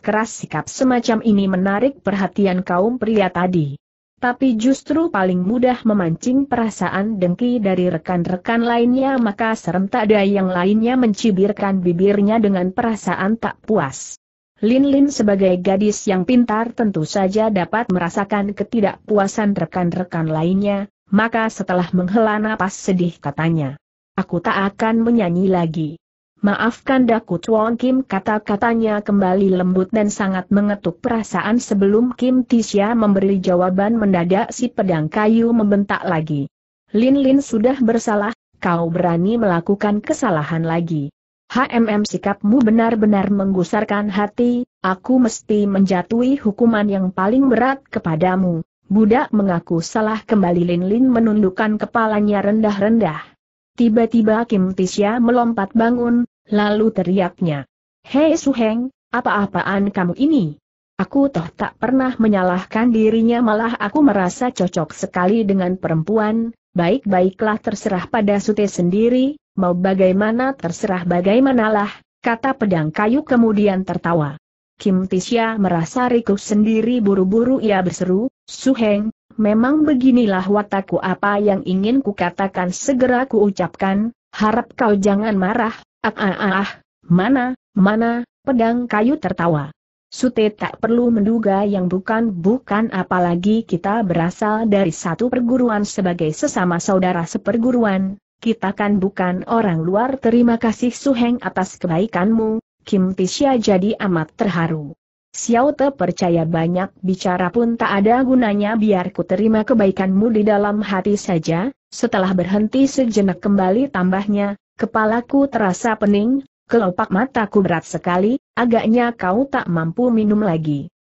keras sikap semacam ini menarik perhatian kaum pria tadi. Tapi justru paling mudah memancing perasaan dengki dari rekan-rekan lainnya maka serentak ada yang lainnya mencibirkan bibirnya dengan perasaan tak puas. Lin Lin sebagai gadis yang pintar tentu saja dapat merasakan ketidakpuasan rekan-rekan lainnya, maka setelah menghela napas sedih katanya. Aku tak akan menyanyi lagi. Maafkan Daku Chuan Kim kata-katanya kembali lembut dan sangat mengetuk perasaan sebelum Kim Tisha memberi jawaban mendadak si pedang kayu membentak lagi. Lin Lin sudah bersalah, kau berani melakukan kesalahan lagi. HMM sikapmu benar-benar menggusarkan hati, aku mesti menjatuhi hukuman yang paling berat kepadamu. Budak mengaku salah kembali Lin Lin menundukkan kepalanya rendah-rendah. Tiba-tiba Kim Tisya melompat bangun, lalu teriaknya. Hei Suheng, apa-apaan kamu ini? Aku toh tak pernah menyalahkan dirinya malah aku merasa cocok sekali dengan perempuan, baik-baiklah terserah pada Sute sendiri, mau bagaimana terserah bagaimanalah, kata pedang kayu kemudian tertawa. Kim Tisya merasa riku sendiri buru-buru ia berseru, Suheng, memang beginilah watakku apa yang ingin katakan segera kuucapkan, harap kau jangan marah, ah ah ah, ah. mana, mana, pedang kayu tertawa. Sute tak perlu menduga yang bukan-bukan apalagi kita berasal dari satu perguruan sebagai sesama saudara seperguruan, kita kan bukan orang luar terima kasih Suheng atas kebaikanmu, Kim Tisya jadi amat terharu. Xiao Te percaya banyak bicara pun tak ada gunanya biar ku terima kebaikanmu di dalam hati saja, setelah berhenti sejenak kembali tambahnya, kepalaku terasa pening, kelopak mataku berat sekali, agaknya kau tak mampu minum lagi.